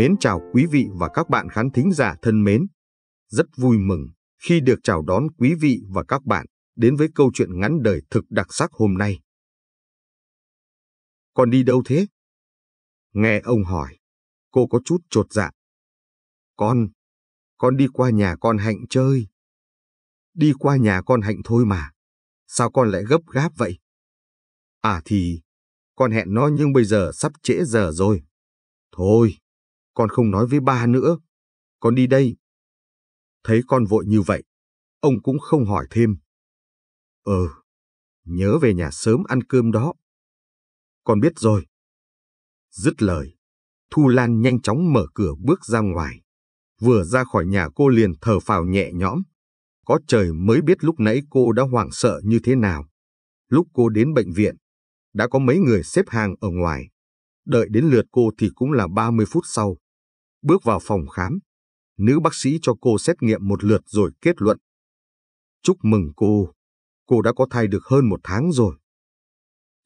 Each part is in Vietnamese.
Mến chào quý vị và các bạn khán thính giả thân mến. Rất vui mừng khi được chào đón quý vị và các bạn đến với câu chuyện ngắn đời thực đặc sắc hôm nay. Con đi đâu thế? Nghe ông hỏi, cô có chút trột dạ. Con, con đi qua nhà con Hạnh chơi. Đi qua nhà con Hạnh thôi mà, sao con lại gấp gáp vậy? À thì, con hẹn nó nhưng bây giờ sắp trễ giờ rồi. Thôi, con không nói với ba nữa. Con đi đây. Thấy con vội như vậy, ông cũng không hỏi thêm. ờ, nhớ về nhà sớm ăn cơm đó. Con biết rồi. Dứt lời, Thu Lan nhanh chóng mở cửa bước ra ngoài. Vừa ra khỏi nhà cô liền thở phào nhẹ nhõm. Có trời mới biết lúc nãy cô đã hoảng sợ như thế nào. Lúc cô đến bệnh viện, đã có mấy người xếp hàng ở ngoài. Đợi đến lượt cô thì cũng là 30 phút sau. Bước vào phòng khám, nữ bác sĩ cho cô xét nghiệm một lượt rồi kết luận. Chúc mừng cô, cô đã có thai được hơn một tháng rồi.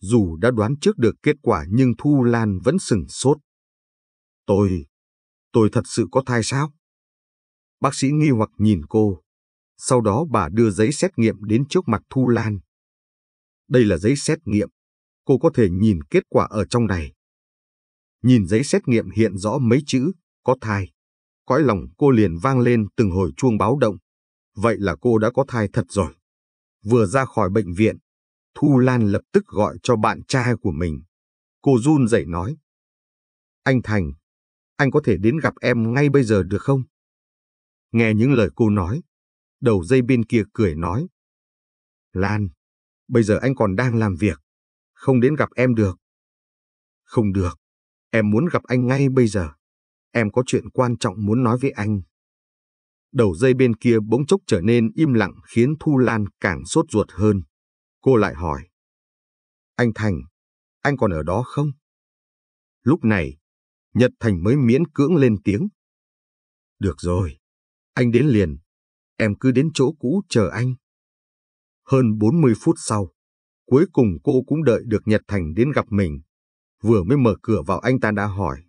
Dù đã đoán trước được kết quả nhưng Thu Lan vẫn sừng sốt. Tôi, tôi thật sự có thai sao? Bác sĩ nghi hoặc nhìn cô. Sau đó bà đưa giấy xét nghiệm đến trước mặt Thu Lan. Đây là giấy xét nghiệm. Cô có thể nhìn kết quả ở trong này. Nhìn giấy xét nghiệm hiện rõ mấy chữ có thai. Cõi lòng cô liền vang lên từng hồi chuông báo động. Vậy là cô đã có thai thật rồi. Vừa ra khỏi bệnh viện, Thu Lan lập tức gọi cho bạn trai của mình. Cô run rẩy nói. Anh Thành, anh có thể đến gặp em ngay bây giờ được không? Nghe những lời cô nói, đầu dây bên kia cười nói. Lan, bây giờ anh còn đang làm việc, không đến gặp em được. Không được, em muốn gặp anh ngay bây giờ em có chuyện quan trọng muốn nói với anh. Đầu dây bên kia bỗng chốc trở nên im lặng khiến Thu Lan càng sốt ruột hơn. Cô lại hỏi. Anh Thành, anh còn ở đó không? Lúc này, Nhật Thành mới miễn cưỡng lên tiếng. Được rồi, anh đến liền. Em cứ đến chỗ cũ chờ anh. Hơn 40 phút sau, cuối cùng cô cũng đợi được Nhật Thành đến gặp mình. Vừa mới mở cửa vào anh ta đã hỏi.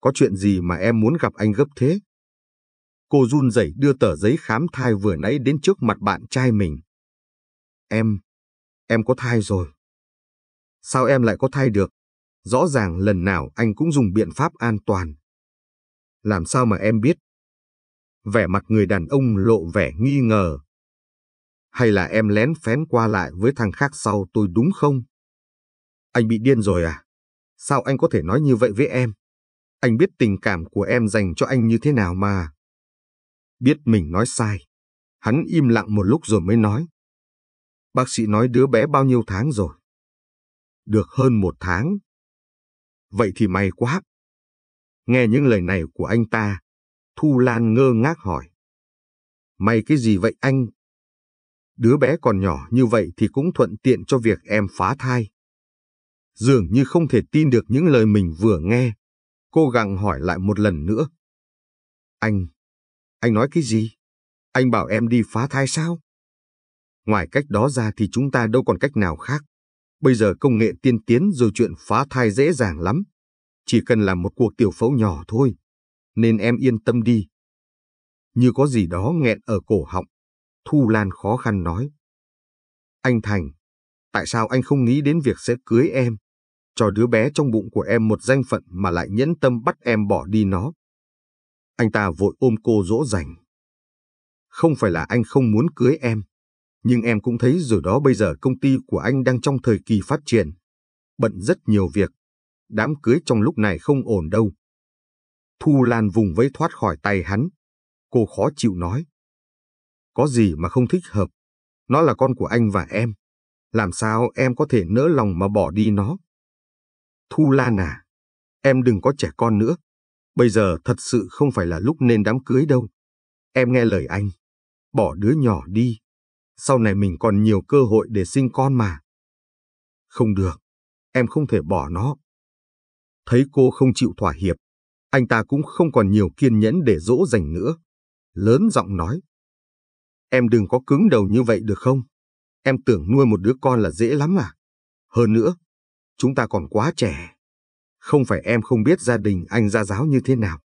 Có chuyện gì mà em muốn gặp anh gấp thế? Cô run rẩy đưa tờ giấy khám thai vừa nãy đến trước mặt bạn trai mình. Em, em có thai rồi. Sao em lại có thai được? Rõ ràng lần nào anh cũng dùng biện pháp an toàn. Làm sao mà em biết? Vẻ mặt người đàn ông lộ vẻ nghi ngờ. Hay là em lén phén qua lại với thằng khác sau tôi đúng không? Anh bị điên rồi à? Sao anh có thể nói như vậy với em? Anh biết tình cảm của em dành cho anh như thế nào mà. Biết mình nói sai, hắn im lặng một lúc rồi mới nói. Bác sĩ nói đứa bé bao nhiêu tháng rồi? Được hơn một tháng. Vậy thì may quá. Nghe những lời này của anh ta, Thu Lan ngơ ngác hỏi. May cái gì vậy anh? Đứa bé còn nhỏ như vậy thì cũng thuận tiện cho việc em phá thai. Dường như không thể tin được những lời mình vừa nghe. Cô gặng hỏi lại một lần nữa. Anh, anh nói cái gì? Anh bảo em đi phá thai sao? Ngoài cách đó ra thì chúng ta đâu còn cách nào khác. Bây giờ công nghệ tiên tiến rồi chuyện phá thai dễ dàng lắm. Chỉ cần làm một cuộc tiểu phẫu nhỏ thôi. Nên em yên tâm đi. Như có gì đó nghẹn ở cổ họng. Thu Lan khó khăn nói. Anh Thành, tại sao anh không nghĩ đến việc sẽ cưới em? cho đứa bé trong bụng của em một danh phận mà lại nhẫn tâm bắt em bỏ đi nó. Anh ta vội ôm cô dỗ dành. Không phải là anh không muốn cưới em, nhưng em cũng thấy rồi đó bây giờ công ty của anh đang trong thời kỳ phát triển. Bận rất nhiều việc, đám cưới trong lúc này không ổn đâu. Thu Lan vùng vẫy thoát khỏi tay hắn. Cô khó chịu nói. Có gì mà không thích hợp, nó là con của anh và em. Làm sao em có thể nỡ lòng mà bỏ đi nó? Thu Lan à, em đừng có trẻ con nữa. Bây giờ thật sự không phải là lúc nên đám cưới đâu. Em nghe lời anh, bỏ đứa nhỏ đi. Sau này mình còn nhiều cơ hội để sinh con mà. Không được, em không thể bỏ nó. Thấy cô không chịu thỏa hiệp, anh ta cũng không còn nhiều kiên nhẫn để dỗ dành nữa. Lớn giọng nói. Em đừng có cứng đầu như vậy được không? Em tưởng nuôi một đứa con là dễ lắm à? Hơn nữa, chúng ta còn quá trẻ. Không phải em không biết gia đình anh ra giáo như thế nào.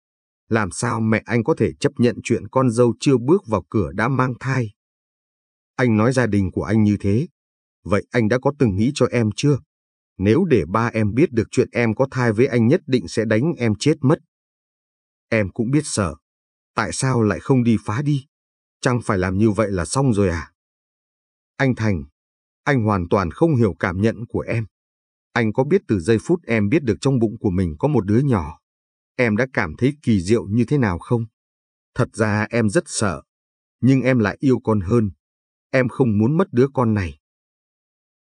Làm sao mẹ anh có thể chấp nhận chuyện con dâu chưa bước vào cửa đã mang thai? Anh nói gia đình của anh như thế. Vậy anh đã có từng nghĩ cho em chưa? Nếu để ba em biết được chuyện em có thai với anh nhất định sẽ đánh em chết mất. Em cũng biết sợ. Tại sao lại không đi phá đi? Chẳng phải làm như vậy là xong rồi à? Anh Thành, anh hoàn toàn không hiểu cảm nhận của em. Anh có biết từ giây phút em biết được trong bụng của mình có một đứa nhỏ, em đã cảm thấy kỳ diệu như thế nào không? Thật ra em rất sợ, nhưng em lại yêu con hơn. Em không muốn mất đứa con này.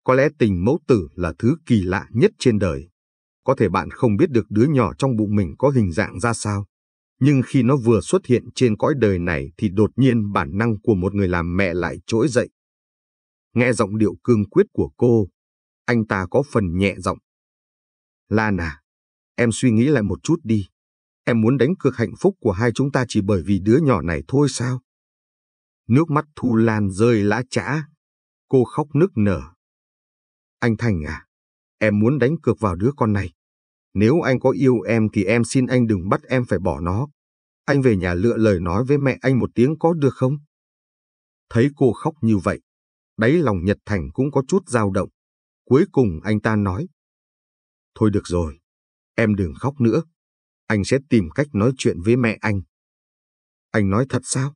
Có lẽ tình mẫu tử là thứ kỳ lạ nhất trên đời. Có thể bạn không biết được đứa nhỏ trong bụng mình có hình dạng ra sao. Nhưng khi nó vừa xuất hiện trên cõi đời này thì đột nhiên bản năng của một người làm mẹ lại trỗi dậy. Nghe giọng điệu cương quyết của cô, anh ta có phần nhẹ giọng. Lan à, em suy nghĩ lại một chút đi. Em muốn đánh cược hạnh phúc của hai chúng ta chỉ bởi vì đứa nhỏ này thôi sao? Nước mắt Thu Lan rơi lã chã. Cô khóc nức nở. Anh Thành à, em muốn đánh cược vào đứa con này. Nếu anh có yêu em thì em xin anh đừng bắt em phải bỏ nó. Anh về nhà lựa lời nói với mẹ anh một tiếng có được không? Thấy cô khóc như vậy, đáy lòng Nhật Thành cũng có chút dao động. Cuối cùng anh ta nói, Thôi được rồi, em đừng khóc nữa. Anh sẽ tìm cách nói chuyện với mẹ anh. Anh nói thật sao?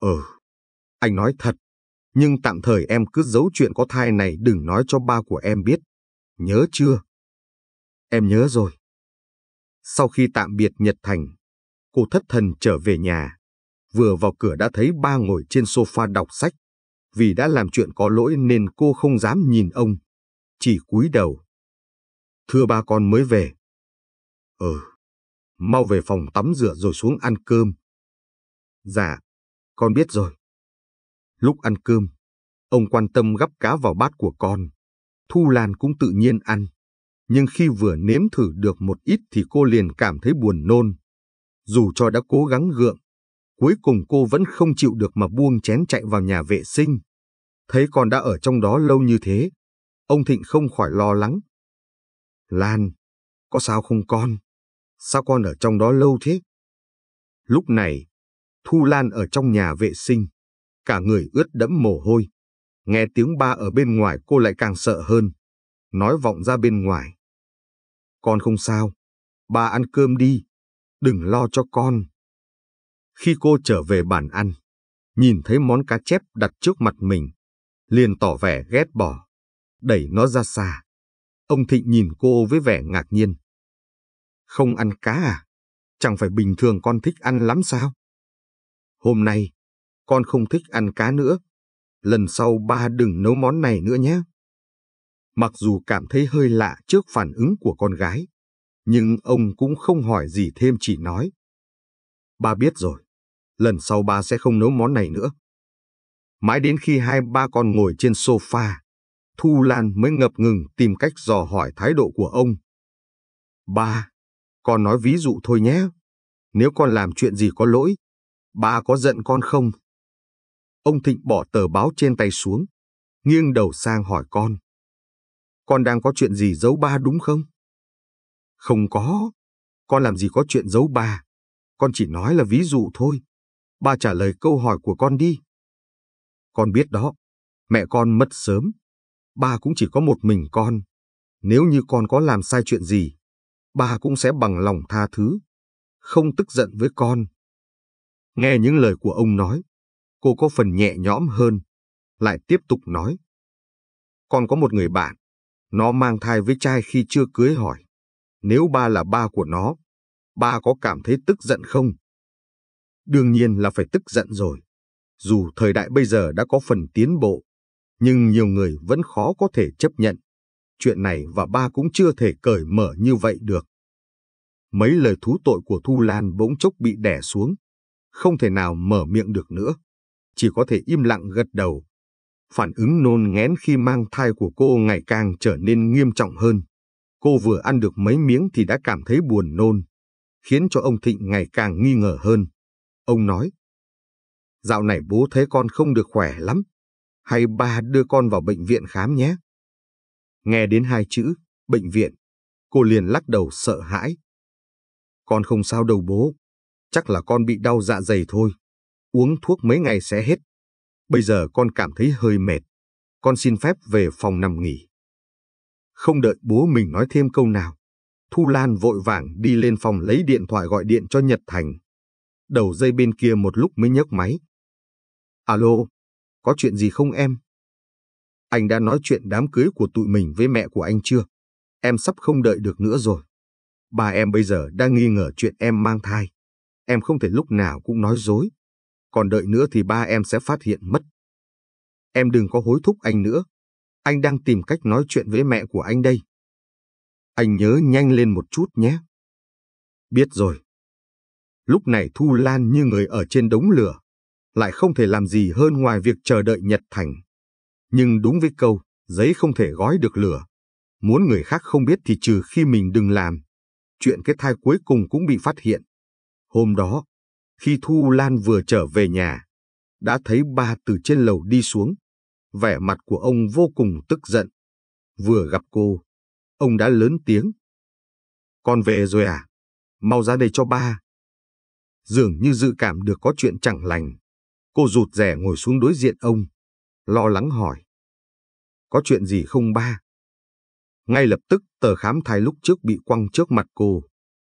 Ừ, anh nói thật. Nhưng tạm thời em cứ giấu chuyện có thai này đừng nói cho ba của em biết. Nhớ chưa? Em nhớ rồi. Sau khi tạm biệt Nhật Thành, cô thất thần trở về nhà. Vừa vào cửa đã thấy ba ngồi trên sofa đọc sách vì đã làm chuyện có lỗi nên cô không dám nhìn ông, chỉ cúi đầu. Thưa ba con mới về. Ừ, mau về phòng tắm rửa rồi xuống ăn cơm. Dạ, con biết rồi. Lúc ăn cơm, ông quan tâm gắp cá vào bát của con. Thu Lan cũng tự nhiên ăn, nhưng khi vừa nếm thử được một ít thì cô liền cảm thấy buồn nôn. Dù cho đã cố gắng gượng, Cuối cùng cô vẫn không chịu được mà buông chén chạy vào nhà vệ sinh. Thấy con đã ở trong đó lâu như thế, ông Thịnh không khỏi lo lắng. Lan, có sao không con? Sao con ở trong đó lâu thế? Lúc này, Thu Lan ở trong nhà vệ sinh, cả người ướt đẫm mồ hôi. Nghe tiếng ba ở bên ngoài cô lại càng sợ hơn, nói vọng ra bên ngoài. Con không sao, ba ăn cơm đi, đừng lo cho con. Khi cô trở về bàn ăn, nhìn thấy món cá chép đặt trước mặt mình, liền tỏ vẻ ghét bỏ, đẩy nó ra xa. Ông Thịnh nhìn cô với vẻ ngạc nhiên. Không ăn cá à? Chẳng phải bình thường con thích ăn lắm sao? Hôm nay, con không thích ăn cá nữa. Lần sau ba đừng nấu món này nữa nhé. Mặc dù cảm thấy hơi lạ trước phản ứng của con gái, nhưng ông cũng không hỏi gì thêm chỉ nói. Ba biết rồi lần sau ba sẽ không nấu món này nữa. Mãi đến khi hai ba con ngồi trên sofa, Thu Lan mới ngập ngừng tìm cách dò hỏi thái độ của ông. Ba, con nói ví dụ thôi nhé. Nếu con làm chuyện gì có lỗi, ba có giận con không? Ông Thịnh bỏ tờ báo trên tay xuống, nghiêng đầu sang hỏi con. Con đang có chuyện gì giấu ba đúng không? Không có, con làm gì có chuyện giấu ba. Con chỉ nói là ví dụ thôi ba trả lời câu hỏi của con đi. Con biết đó, mẹ con mất sớm. Ba cũng chỉ có một mình con. Nếu như con có làm sai chuyện gì, ba cũng sẽ bằng lòng tha thứ, không tức giận với con. Nghe những lời của ông nói, cô có phần nhẹ nhõm hơn, lại tiếp tục nói. Con có một người bạn, nó mang thai với trai khi chưa cưới hỏi. Nếu ba là ba của nó, ba có cảm thấy tức giận không? đương nhiên là phải tức giận rồi. Dù thời đại bây giờ đã có phần tiến bộ, nhưng nhiều người vẫn khó có thể chấp nhận. Chuyện này và ba cũng chưa thể cởi mở như vậy được. Mấy lời thú tội của Thu Lan bỗng chốc bị đè xuống, không thể nào mở miệng được nữa, chỉ có thể im lặng gật đầu. Phản ứng nôn ngén khi mang thai của cô ngày càng trở nên nghiêm trọng hơn. Cô vừa ăn được mấy miếng thì đã cảm thấy buồn nôn, khiến cho ông Thịnh ngày càng nghi ngờ hơn. Ông nói, dạo này bố thấy con không được khỏe lắm, hay ba đưa con vào bệnh viện khám nhé. Nghe đến hai chữ, bệnh viện, cô liền lắc đầu sợ hãi. Con không sao đâu bố, chắc là con bị đau dạ dày thôi, uống thuốc mấy ngày sẽ hết. Bây giờ con cảm thấy hơi mệt, con xin phép về phòng nằm nghỉ. Không đợi bố mình nói thêm câu nào, Thu Lan vội vàng đi lên phòng lấy điện thoại gọi điện cho Nhật Thành. Đầu dây bên kia một lúc mới nhấc máy. Alo, có chuyện gì không em? Anh đã nói chuyện đám cưới của tụi mình với mẹ của anh chưa? Em sắp không đợi được nữa rồi. Bà em bây giờ đang nghi ngờ chuyện em mang thai. Em không thể lúc nào cũng nói dối. Còn đợi nữa thì ba em sẽ phát hiện mất. Em đừng có hối thúc anh nữa. Anh đang tìm cách nói chuyện với mẹ của anh đây. Anh nhớ nhanh lên một chút nhé. Biết rồi. Lúc này Thu Lan như người ở trên đống lửa, lại không thể làm gì hơn ngoài việc chờ đợi Nhật Thành. Nhưng đúng với câu, giấy không thể gói được lửa. Muốn người khác không biết thì trừ khi mình đừng làm. Chuyện cái thai cuối cùng cũng bị phát hiện. Hôm đó, khi Thu Lan vừa trở về nhà, đã thấy ba từ trên lầu đi xuống. Vẻ mặt của ông vô cùng tức giận. Vừa gặp cô, ông đã lớn tiếng. Con về rồi à? Mau ra đây cho ba dường như dự cảm được có chuyện chẳng lành. Cô rụt rè ngồi xuống đối diện ông, lo lắng hỏi. Có chuyện gì không ba? Ngay lập tức tờ khám thai lúc trước bị quăng trước mặt cô.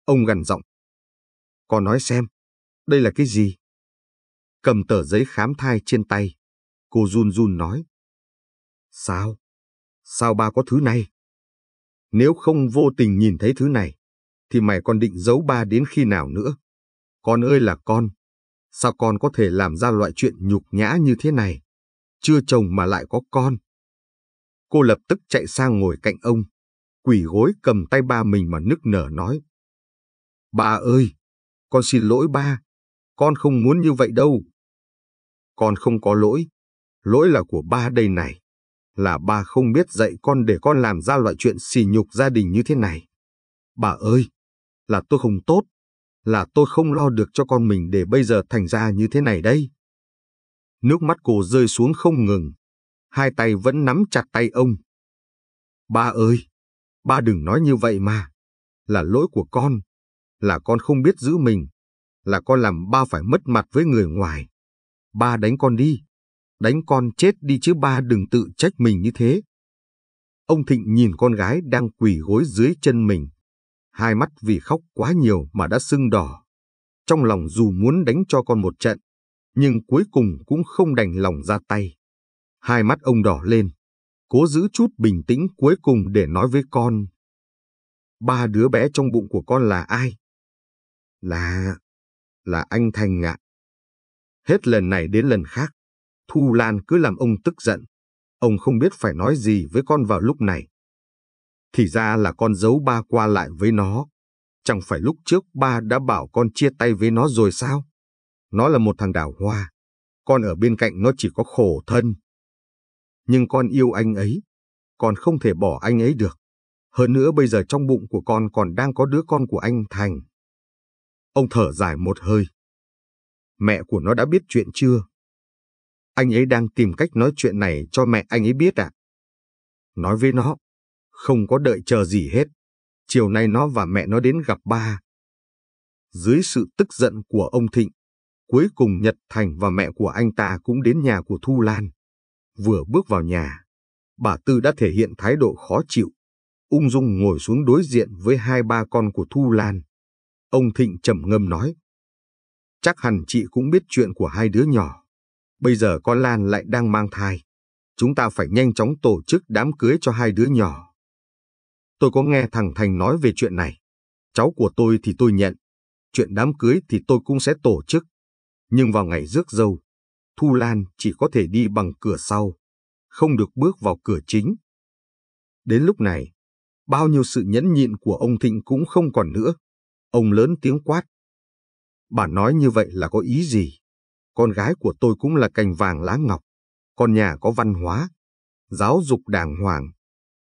Ông gằn giọng. Con nói xem, đây là cái gì? Cầm tờ giấy khám thai trên tay, cô run run nói. Sao? Sao ba có thứ này? Nếu không vô tình nhìn thấy thứ này, thì mày còn định giấu ba đến khi nào nữa? Con ơi là con, sao con có thể làm ra loại chuyện nhục nhã như thế này? Chưa chồng mà lại có con. Cô lập tức chạy sang ngồi cạnh ông, quỷ gối cầm tay ba mình mà nức nở nói. Ba ơi, con xin lỗi ba, con không muốn như vậy đâu. Con không có lỗi, lỗi là của ba đây này, là ba không biết dạy con để con làm ra loại chuyện xỉ nhục gia đình như thế này. Bà ơi, là tôi không tốt, là tôi không lo được cho con mình để bây giờ thành ra như thế này đây. Nước mắt cô rơi xuống không ngừng, hai tay vẫn nắm chặt tay ông. Ba ơi, ba đừng nói như vậy mà, là lỗi của con, là con không biết giữ mình, là con làm ba phải mất mặt với người ngoài. Ba đánh con đi, đánh con chết đi chứ ba đừng tự trách mình như thế. Ông Thịnh nhìn con gái đang quỳ gối dưới chân mình, hai mắt vì khóc quá nhiều mà đã sưng đỏ. Trong lòng dù muốn đánh cho con một trận, nhưng cuối cùng cũng không đành lòng ra tay. Hai mắt ông đỏ lên, cố giữ chút bình tĩnh cuối cùng để nói với con. Ba đứa bé trong bụng của con là ai? Là... là anh Thành ạ. Hết lần này đến lần khác, Thu Lan cứ làm ông tức giận. Ông không biết phải nói gì với con vào lúc này. Thì ra là con giấu ba qua lại với nó. Chẳng phải lúc trước ba đã bảo con chia tay với nó rồi sao? Nó là một thằng đào hoa. Con ở bên cạnh nó chỉ có khổ thân. Nhưng con yêu anh ấy. Con không thể bỏ anh ấy được. Hơn nữa bây giờ trong bụng của con còn đang có đứa con của anh Thành. Ông thở dài một hơi. Mẹ của nó đã biết chuyện chưa? Anh ấy đang tìm cách nói chuyện này cho mẹ anh ấy biết ạ. À? Nói với nó, không có đợi chờ gì hết. Chiều nay nó và mẹ nó đến gặp ba. Dưới sự tức giận của ông Thịnh, cuối cùng Nhật Thành và mẹ của anh ta cũng đến nhà của Thu Lan. Vừa bước vào nhà, bà Tư đã thể hiện thái độ khó chịu, ung dung ngồi xuống đối diện với hai ba con của Thu Lan. Ông Thịnh trầm ngâm nói, chắc hẳn chị cũng biết chuyện của hai đứa nhỏ. Bây giờ con Lan lại đang mang thai. Chúng ta phải nhanh chóng tổ chức đám cưới cho hai đứa nhỏ tôi có nghe thằng Thành nói về chuyện này. Cháu của tôi thì tôi nhận, chuyện đám cưới thì tôi cũng sẽ tổ chức. Nhưng vào ngày rước dâu, Thu Lan chỉ có thể đi bằng cửa sau, không được bước vào cửa chính. Đến lúc này, bao nhiêu sự nhẫn nhịn của ông Thịnh cũng không còn nữa. Ông lớn tiếng quát. Bà nói như vậy là có ý gì? Con gái của tôi cũng là cành vàng lá ngọc, con nhà có văn hóa, giáo dục đàng hoàng,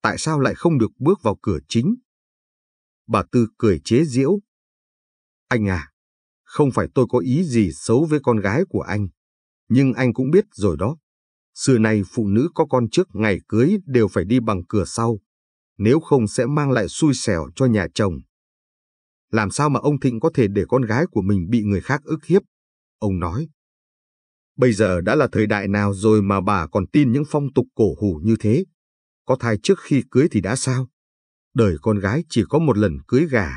tại sao lại không được bước vào cửa chính? Bà Tư cười chế giễu. Anh à, không phải tôi có ý gì xấu với con gái của anh, nhưng anh cũng biết rồi đó. Xưa nay phụ nữ có con trước ngày cưới đều phải đi bằng cửa sau, nếu không sẽ mang lại xui xẻo cho nhà chồng. Làm sao mà ông Thịnh có thể để con gái của mình bị người khác ức hiếp? Ông nói. Bây giờ đã là thời đại nào rồi mà bà còn tin những phong tục cổ hủ như thế? có thai trước khi cưới thì đã sao? Đời con gái chỉ có một lần cưới gà.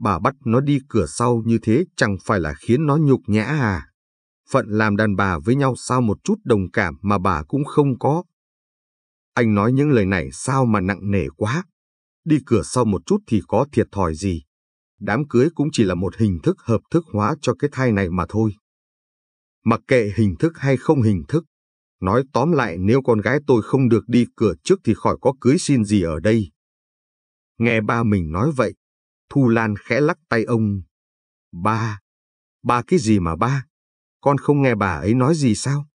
Bà bắt nó đi cửa sau như thế chẳng phải là khiến nó nhục nhã à? Phận làm đàn bà với nhau sao một chút đồng cảm mà bà cũng không có. Anh nói những lời này sao mà nặng nề quá. Đi cửa sau một chút thì có thiệt thòi gì. Đám cưới cũng chỉ là một hình thức hợp thức hóa cho cái thai này mà thôi. Mặc kệ hình thức hay không hình thức, Nói tóm lại nếu con gái tôi không được đi cửa trước thì khỏi có cưới xin gì ở đây. Nghe ba mình nói vậy, Thu Lan khẽ lắc tay ông. Ba, ba cái gì mà ba? Con không nghe bà ấy nói gì sao?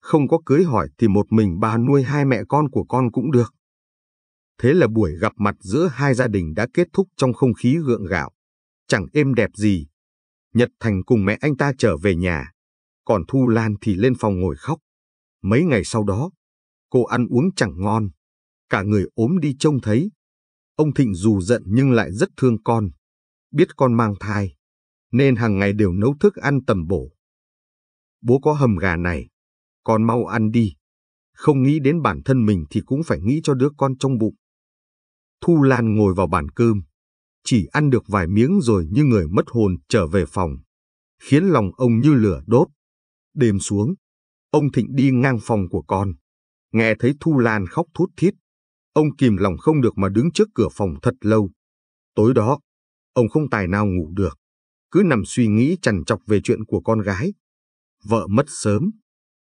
Không có cưới hỏi thì một mình bà nuôi hai mẹ con của con cũng được. Thế là buổi gặp mặt giữa hai gia đình đã kết thúc trong không khí gượng gạo. Chẳng êm đẹp gì. Nhật Thành cùng mẹ anh ta trở về nhà. Còn Thu Lan thì lên phòng ngồi khóc. Mấy ngày sau đó, cô ăn uống chẳng ngon, cả người ốm đi trông thấy. Ông Thịnh dù giận nhưng lại rất thương con, biết con mang thai, nên hàng ngày đều nấu thức ăn tầm bổ. Bố có hầm gà này, con mau ăn đi. Không nghĩ đến bản thân mình thì cũng phải nghĩ cho đứa con trong bụng. Thu Lan ngồi vào bàn cơm, chỉ ăn được vài miếng rồi như người mất hồn trở về phòng, khiến lòng ông như lửa đốt. Đêm xuống, Ông Thịnh đi ngang phòng của con. Nghe thấy Thu Lan khóc thút thít. Ông kìm lòng không được mà đứng trước cửa phòng thật lâu. Tối đó, ông không tài nào ngủ được. Cứ nằm suy nghĩ chằn chọc về chuyện của con gái. Vợ mất sớm.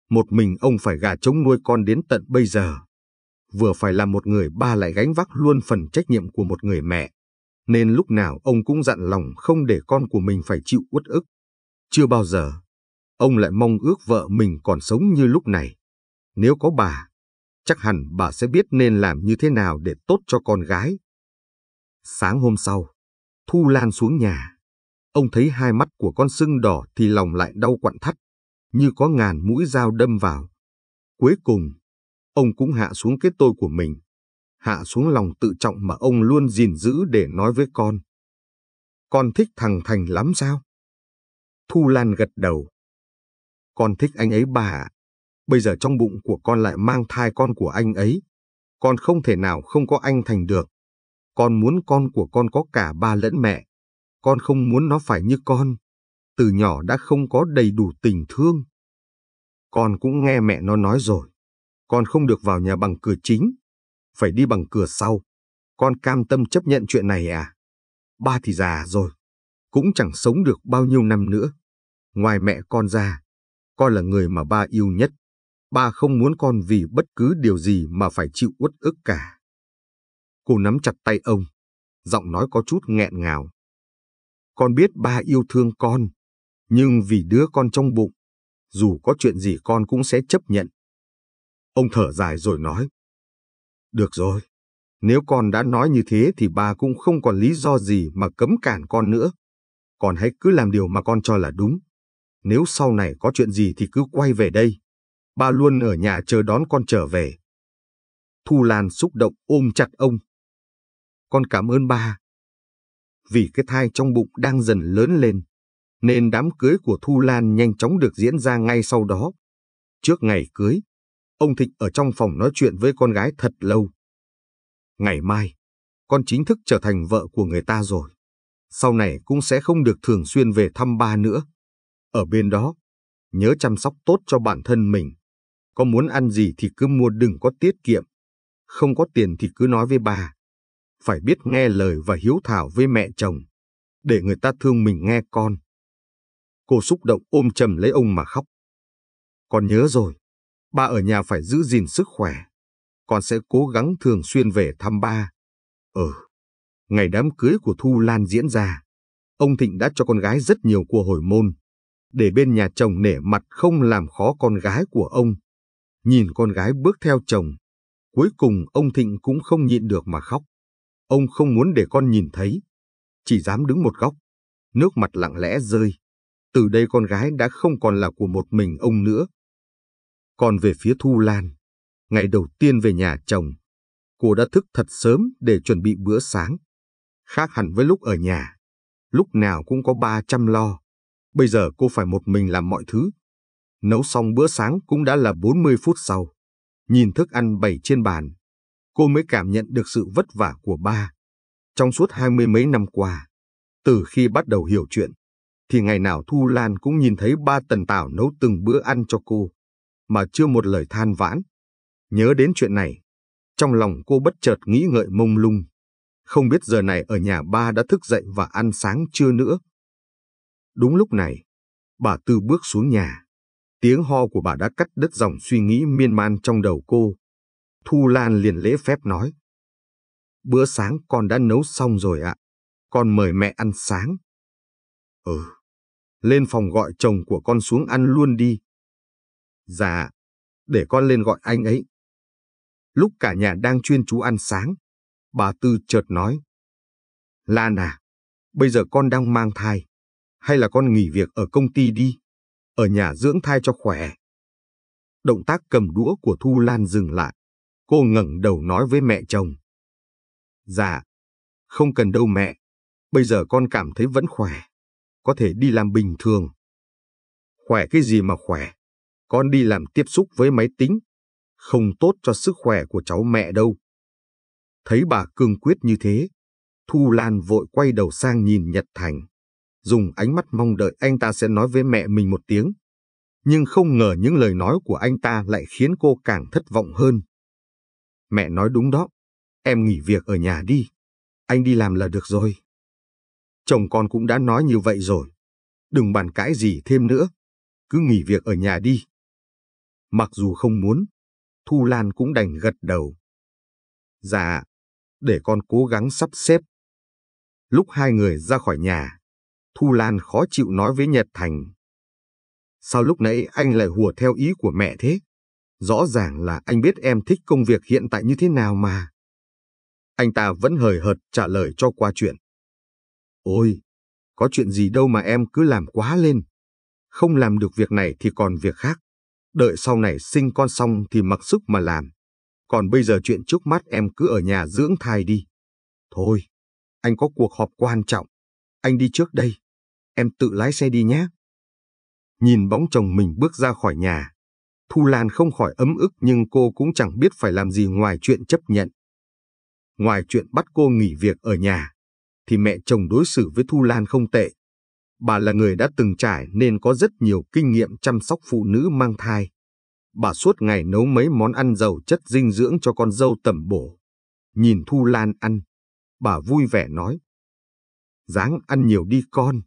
Một mình ông phải gà trống nuôi con đến tận bây giờ. Vừa phải là một người ba lại gánh vác luôn phần trách nhiệm của một người mẹ. Nên lúc nào ông cũng dặn lòng không để con của mình phải chịu uất ức. Chưa bao giờ Ông lại mong ước vợ mình còn sống như lúc này. Nếu có bà, chắc hẳn bà sẽ biết nên làm như thế nào để tốt cho con gái. Sáng hôm sau, Thu Lan xuống nhà. Ông thấy hai mắt của con sưng đỏ thì lòng lại đau quặn thắt, như có ngàn mũi dao đâm vào. Cuối cùng, ông cũng hạ xuống cái tôi của mình, hạ xuống lòng tự trọng mà ông luôn gìn giữ để nói với con. Con thích thằng Thành lắm sao? Thu Lan gật đầu. Con thích anh ấy bà. Bây giờ trong bụng của con lại mang thai con của anh ấy. Con không thể nào không có anh Thành được. Con muốn con của con có cả ba lẫn mẹ. Con không muốn nó phải như con. Từ nhỏ đã không có đầy đủ tình thương. Con cũng nghe mẹ nó nói rồi. Con không được vào nhà bằng cửa chính. Phải đi bằng cửa sau. Con cam tâm chấp nhận chuyện này à? Ba thì già rồi. Cũng chẳng sống được bao nhiêu năm nữa. Ngoài mẹ con ra, con là người mà ba yêu nhất. Ba không muốn con vì bất cứ điều gì mà phải chịu uất ức cả. Cô nắm chặt tay ông, giọng nói có chút nghẹn ngào. Con biết ba yêu thương con, nhưng vì đứa con trong bụng, dù có chuyện gì con cũng sẽ chấp nhận. Ông thở dài rồi nói. Được rồi, nếu con đã nói như thế thì ba cũng không còn lý do gì mà cấm cản con nữa. Con hãy cứ làm điều mà con cho là đúng nếu sau này có chuyện gì thì cứ quay về đây. Ba luôn ở nhà chờ đón con trở về. Thu Lan xúc động ôm chặt ông. Con cảm ơn ba. Vì cái thai trong bụng đang dần lớn lên, nên đám cưới của Thu Lan nhanh chóng được diễn ra ngay sau đó. Trước ngày cưới, ông Thịnh ở trong phòng nói chuyện với con gái thật lâu. Ngày mai, con chính thức trở thành vợ của người ta rồi. Sau này cũng sẽ không được thường xuyên về thăm ba nữa ở bên đó. Nhớ chăm sóc tốt cho bản thân mình. Có muốn ăn gì thì cứ mua đừng có tiết kiệm. Không có tiền thì cứ nói với bà. Phải biết nghe lời và hiếu thảo với mẹ chồng. Để người ta thương mình nghe con. Cô xúc động ôm chầm lấy ông mà khóc. Con nhớ rồi. Ba ở nhà phải giữ gìn sức khỏe. Con sẽ cố gắng thường xuyên về thăm ba. Ừ. Ngày đám cưới của Thu Lan diễn ra, ông Thịnh đã cho con gái rất nhiều của hồi môn để bên nhà chồng nể mặt không làm khó con gái của ông. Nhìn con gái bước theo chồng, cuối cùng ông Thịnh cũng không nhịn được mà khóc. Ông không muốn để con nhìn thấy, chỉ dám đứng một góc, nước mặt lặng lẽ rơi. Từ đây con gái đã không còn là của một mình ông nữa. Còn về phía Thu Lan, ngày đầu tiên về nhà chồng, cô đã thức thật sớm để chuẩn bị bữa sáng. Khác hẳn với lúc ở nhà, lúc nào cũng có ba 300 lo. Bây giờ cô phải một mình làm mọi thứ. Nấu xong bữa sáng cũng đã là 40 phút sau. Nhìn thức ăn bày trên bàn, cô mới cảm nhận được sự vất vả của ba. Trong suốt hai mươi mấy năm qua, từ khi bắt đầu hiểu chuyện, thì ngày nào Thu Lan cũng nhìn thấy ba tần tảo nấu từng bữa ăn cho cô, mà chưa một lời than vãn. Nhớ đến chuyện này, trong lòng cô bất chợt nghĩ ngợi mông lung. Không biết giờ này ở nhà ba đã thức dậy và ăn sáng chưa nữa. Đúng lúc này, bà Tư bước xuống nhà. Tiếng ho của bà đã cắt đứt dòng suy nghĩ miên man trong đầu cô. Thu Lan liền lễ phép nói. Bữa sáng con đã nấu xong rồi ạ. Con mời mẹ ăn sáng. Ừ, lên phòng gọi chồng của con xuống ăn luôn đi. Dạ, để con lên gọi anh ấy. Lúc cả nhà đang chuyên chú ăn sáng, bà Tư chợt nói. Lan à, bây giờ con đang mang thai hay là con nghỉ việc ở công ty đi, ở nhà dưỡng thai cho khỏe. Động tác cầm đũa của Thu Lan dừng lại, cô ngẩng đầu nói với mẹ chồng. Dạ, không cần đâu mẹ, bây giờ con cảm thấy vẫn khỏe, có thể đi làm bình thường. Khỏe cái gì mà khỏe, con đi làm tiếp xúc với máy tính, không tốt cho sức khỏe của cháu mẹ đâu. Thấy bà cương quyết như thế, Thu Lan vội quay đầu sang nhìn Nhật Thành dùng ánh mắt mong đợi anh ta sẽ nói với mẹ mình một tiếng. Nhưng không ngờ những lời nói của anh ta lại khiến cô càng thất vọng hơn. Mẹ nói đúng đó, em nghỉ việc ở nhà đi, anh đi làm là được rồi. Chồng con cũng đã nói như vậy rồi, đừng bàn cãi gì thêm nữa, cứ nghỉ việc ở nhà đi. Mặc dù không muốn, Thu Lan cũng đành gật đầu. Dạ, để con cố gắng sắp xếp. Lúc hai người ra khỏi nhà, Thu Lan khó chịu nói với Nhật Thành. Sao lúc nãy anh lại hùa theo ý của mẹ thế? Rõ ràng là anh biết em thích công việc hiện tại như thế nào mà. Anh ta vẫn hời hợt trả lời cho qua chuyện. Ôi, có chuyện gì đâu mà em cứ làm quá lên. Không làm được việc này thì còn việc khác. Đợi sau này sinh con xong thì mặc sức mà làm. Còn bây giờ chuyện trước mắt em cứ ở nhà dưỡng thai đi. Thôi, anh có cuộc họp quan trọng. Anh đi trước đây em tự lái xe đi nhé. Nhìn bóng chồng mình bước ra khỏi nhà, Thu Lan không khỏi ấm ức nhưng cô cũng chẳng biết phải làm gì ngoài chuyện chấp nhận. Ngoài chuyện bắt cô nghỉ việc ở nhà, thì mẹ chồng đối xử với Thu Lan không tệ. Bà là người đã từng trải nên có rất nhiều kinh nghiệm chăm sóc phụ nữ mang thai. Bà suốt ngày nấu mấy món ăn giàu chất dinh dưỡng cho con dâu tẩm bổ. Nhìn Thu Lan ăn, bà vui vẻ nói. Dáng ăn nhiều đi con,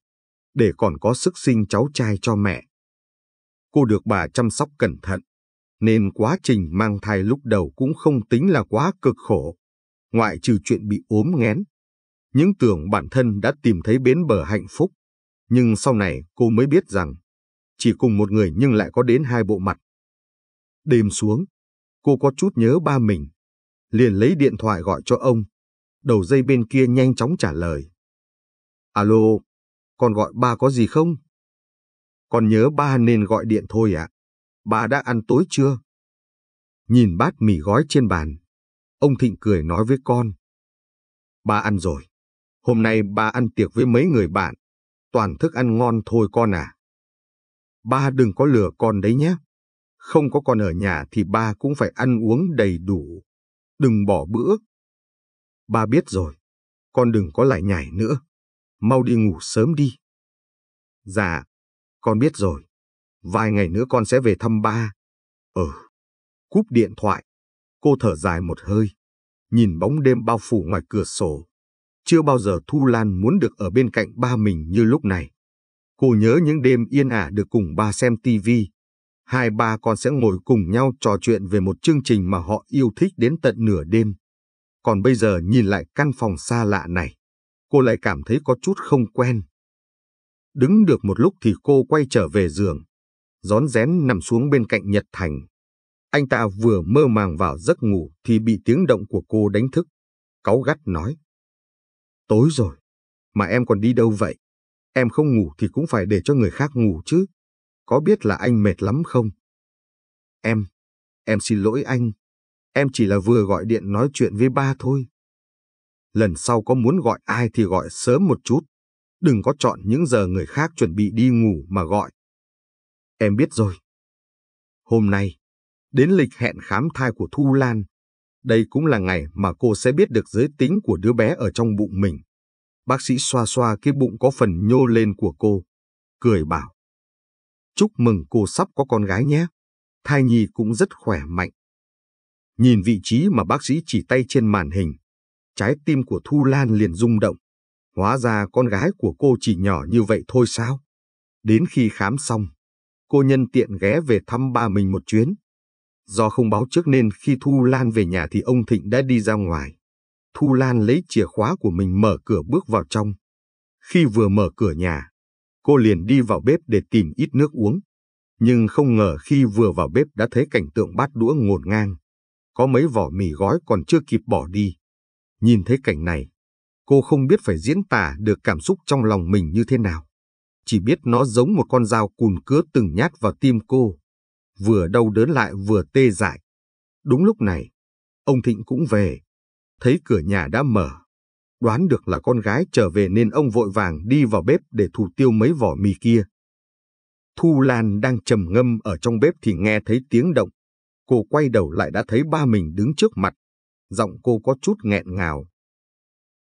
để còn có sức sinh cháu trai cho mẹ. Cô được bà chăm sóc cẩn thận, nên quá trình mang thai lúc đầu cũng không tính là quá cực khổ, ngoại trừ chuyện bị ốm nghén. Những tưởng bản thân đã tìm thấy bến bờ hạnh phúc, nhưng sau này cô mới biết rằng chỉ cùng một người nhưng lại có đến hai bộ mặt. Đêm xuống, cô có chút nhớ ba mình, liền lấy điện thoại gọi cho ông. Đầu dây bên kia nhanh chóng trả lời. Alo, con gọi ba có gì không? Con nhớ ba nên gọi điện thôi ạ. À. Ba đã ăn tối chưa? Nhìn bát mì gói trên bàn, ông Thịnh cười nói với con. Ba ăn rồi. Hôm nay ba ăn tiệc với mấy người bạn. Toàn thức ăn ngon thôi con à. Ba đừng có lừa con đấy nhé. Không có con ở nhà thì ba cũng phải ăn uống đầy đủ. Đừng bỏ bữa. Ba biết rồi. Con đừng có lại nhảy nữa mau đi ngủ sớm đi. Dạ, con biết rồi. Vài ngày nữa con sẽ về thăm ba. Ừ. Cúp điện thoại. Cô thở dài một hơi. Nhìn bóng đêm bao phủ ngoài cửa sổ. Chưa bao giờ Thu Lan muốn được ở bên cạnh ba mình như lúc này. Cô nhớ những đêm yên ả được cùng ba xem tivi. Hai ba con sẽ ngồi cùng nhau trò chuyện về một chương trình mà họ yêu thích đến tận nửa đêm. Còn bây giờ nhìn lại căn phòng xa lạ này, cô lại cảm thấy có chút không quen. Đứng được một lúc thì cô quay trở về giường, rón rén nằm xuống bên cạnh Nhật Thành. Anh ta vừa mơ màng vào giấc ngủ thì bị tiếng động của cô đánh thức, cáu gắt nói. Tối rồi, mà em còn đi đâu vậy? Em không ngủ thì cũng phải để cho người khác ngủ chứ. Có biết là anh mệt lắm không? Em, em xin lỗi anh. Em chỉ là vừa gọi điện nói chuyện với ba thôi lần sau có muốn gọi ai thì gọi sớm một chút, đừng có chọn những giờ người khác chuẩn bị đi ngủ mà gọi. Em biết rồi. Hôm nay, đến lịch hẹn khám thai của Thu Lan, đây cũng là ngày mà cô sẽ biết được giới tính của đứa bé ở trong bụng mình. Bác sĩ xoa xoa cái bụng có phần nhô lên của cô, cười bảo. Chúc mừng cô sắp có con gái nhé. Thai nhi cũng rất khỏe mạnh. Nhìn vị trí mà bác sĩ chỉ tay trên màn hình, trái tim của Thu Lan liền rung động. Hóa ra con gái của cô chỉ nhỏ như vậy thôi sao? Đến khi khám xong, cô nhân tiện ghé về thăm ba mình một chuyến. Do không báo trước nên khi Thu Lan về nhà thì ông Thịnh đã đi ra ngoài. Thu Lan lấy chìa khóa của mình mở cửa bước vào trong. Khi vừa mở cửa nhà, cô liền đi vào bếp để tìm ít nước uống. Nhưng không ngờ khi vừa vào bếp đã thấy cảnh tượng bát đũa ngổn ngang. Có mấy vỏ mì gói còn chưa kịp bỏ đi. Nhìn thấy cảnh này, cô không biết phải diễn tả được cảm xúc trong lòng mình như thế nào. Chỉ biết nó giống một con dao cùn cứa từng nhát vào tim cô, vừa đau đớn lại vừa tê dại. Đúng lúc này, ông Thịnh cũng về, thấy cửa nhà đã mở. Đoán được là con gái trở về nên ông vội vàng đi vào bếp để thủ tiêu mấy vỏ mì kia. Thu Lan đang trầm ngâm ở trong bếp thì nghe thấy tiếng động. Cô quay đầu lại đã thấy ba mình đứng trước mặt giọng cô có chút nghẹn ngào.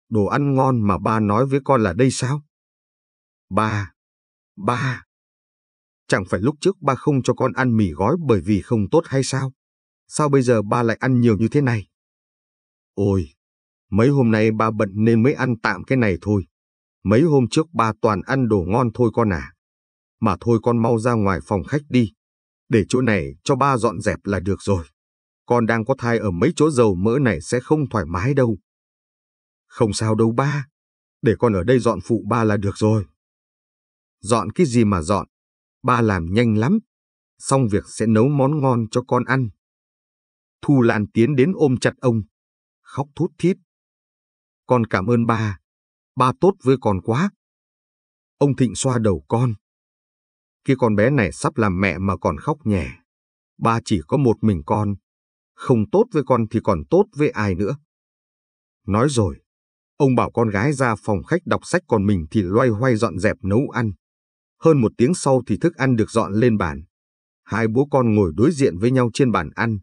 Đồ ăn ngon mà ba nói với con là đây sao? Ba, ba, chẳng phải lúc trước ba không cho con ăn mì gói bởi vì không tốt hay sao? Sao bây giờ ba lại ăn nhiều như thế này? Ôi, mấy hôm nay ba bận nên mới ăn tạm cái này thôi. Mấy hôm trước ba toàn ăn đồ ngon thôi con à. Mà thôi con mau ra ngoài phòng khách đi. Để chỗ này cho ba dọn dẹp là được rồi con đang có thai ở mấy chỗ dầu mỡ này sẽ không thoải mái đâu. Không sao đâu ba, để con ở đây dọn phụ ba là được rồi. Dọn cái gì mà dọn, ba làm nhanh lắm, xong việc sẽ nấu món ngon cho con ăn. Thu Lan tiến đến ôm chặt ông, khóc thút thít. Con cảm ơn ba, ba tốt với con quá. Ông Thịnh xoa đầu con. Khi con bé này sắp làm mẹ mà còn khóc nhẹ, ba chỉ có một mình con, không tốt với con thì còn tốt với ai nữa. Nói rồi, ông bảo con gái ra phòng khách đọc sách còn mình thì loay hoay dọn dẹp nấu ăn. Hơn một tiếng sau thì thức ăn được dọn lên bàn. Hai bố con ngồi đối diện với nhau trên bàn ăn.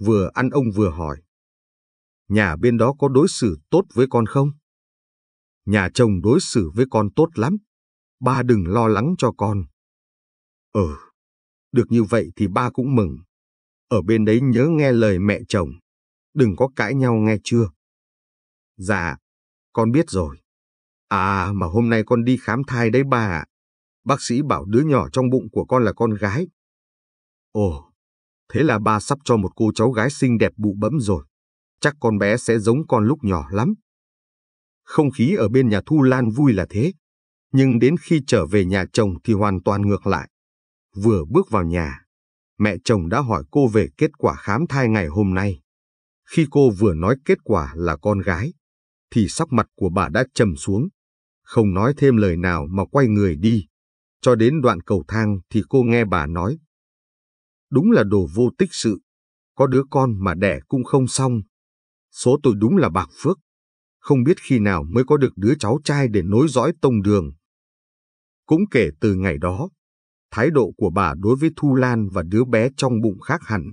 Vừa ăn ông vừa hỏi. Nhà bên đó có đối xử tốt với con không? Nhà chồng đối xử với con tốt lắm. Ba đừng lo lắng cho con. Ừ, được như vậy thì ba cũng mừng ở bên đấy nhớ nghe lời mẹ chồng, đừng có cãi nhau nghe chưa? Dạ, con biết rồi. À mà hôm nay con đi khám thai đấy bà ạ. Bác sĩ bảo đứa nhỏ trong bụng của con là con gái. Ồ, thế là ba sắp cho một cô cháu gái xinh đẹp bụ bẫm rồi. Chắc con bé sẽ giống con lúc nhỏ lắm. Không khí ở bên nhà Thu Lan vui là thế. Nhưng đến khi trở về nhà chồng thì hoàn toàn ngược lại. Vừa bước vào nhà, mẹ chồng đã hỏi cô về kết quả khám thai ngày hôm nay. Khi cô vừa nói kết quả là con gái, thì sắc mặt của bà đã trầm xuống, không nói thêm lời nào mà quay người đi. Cho đến đoạn cầu thang thì cô nghe bà nói. Đúng là đồ vô tích sự, có đứa con mà đẻ cũng không xong. Số tôi đúng là bạc phước, không biết khi nào mới có được đứa cháu trai để nối dõi tông đường. Cũng kể từ ngày đó, thái độ của bà đối với Thu Lan và đứa bé trong bụng khác hẳn.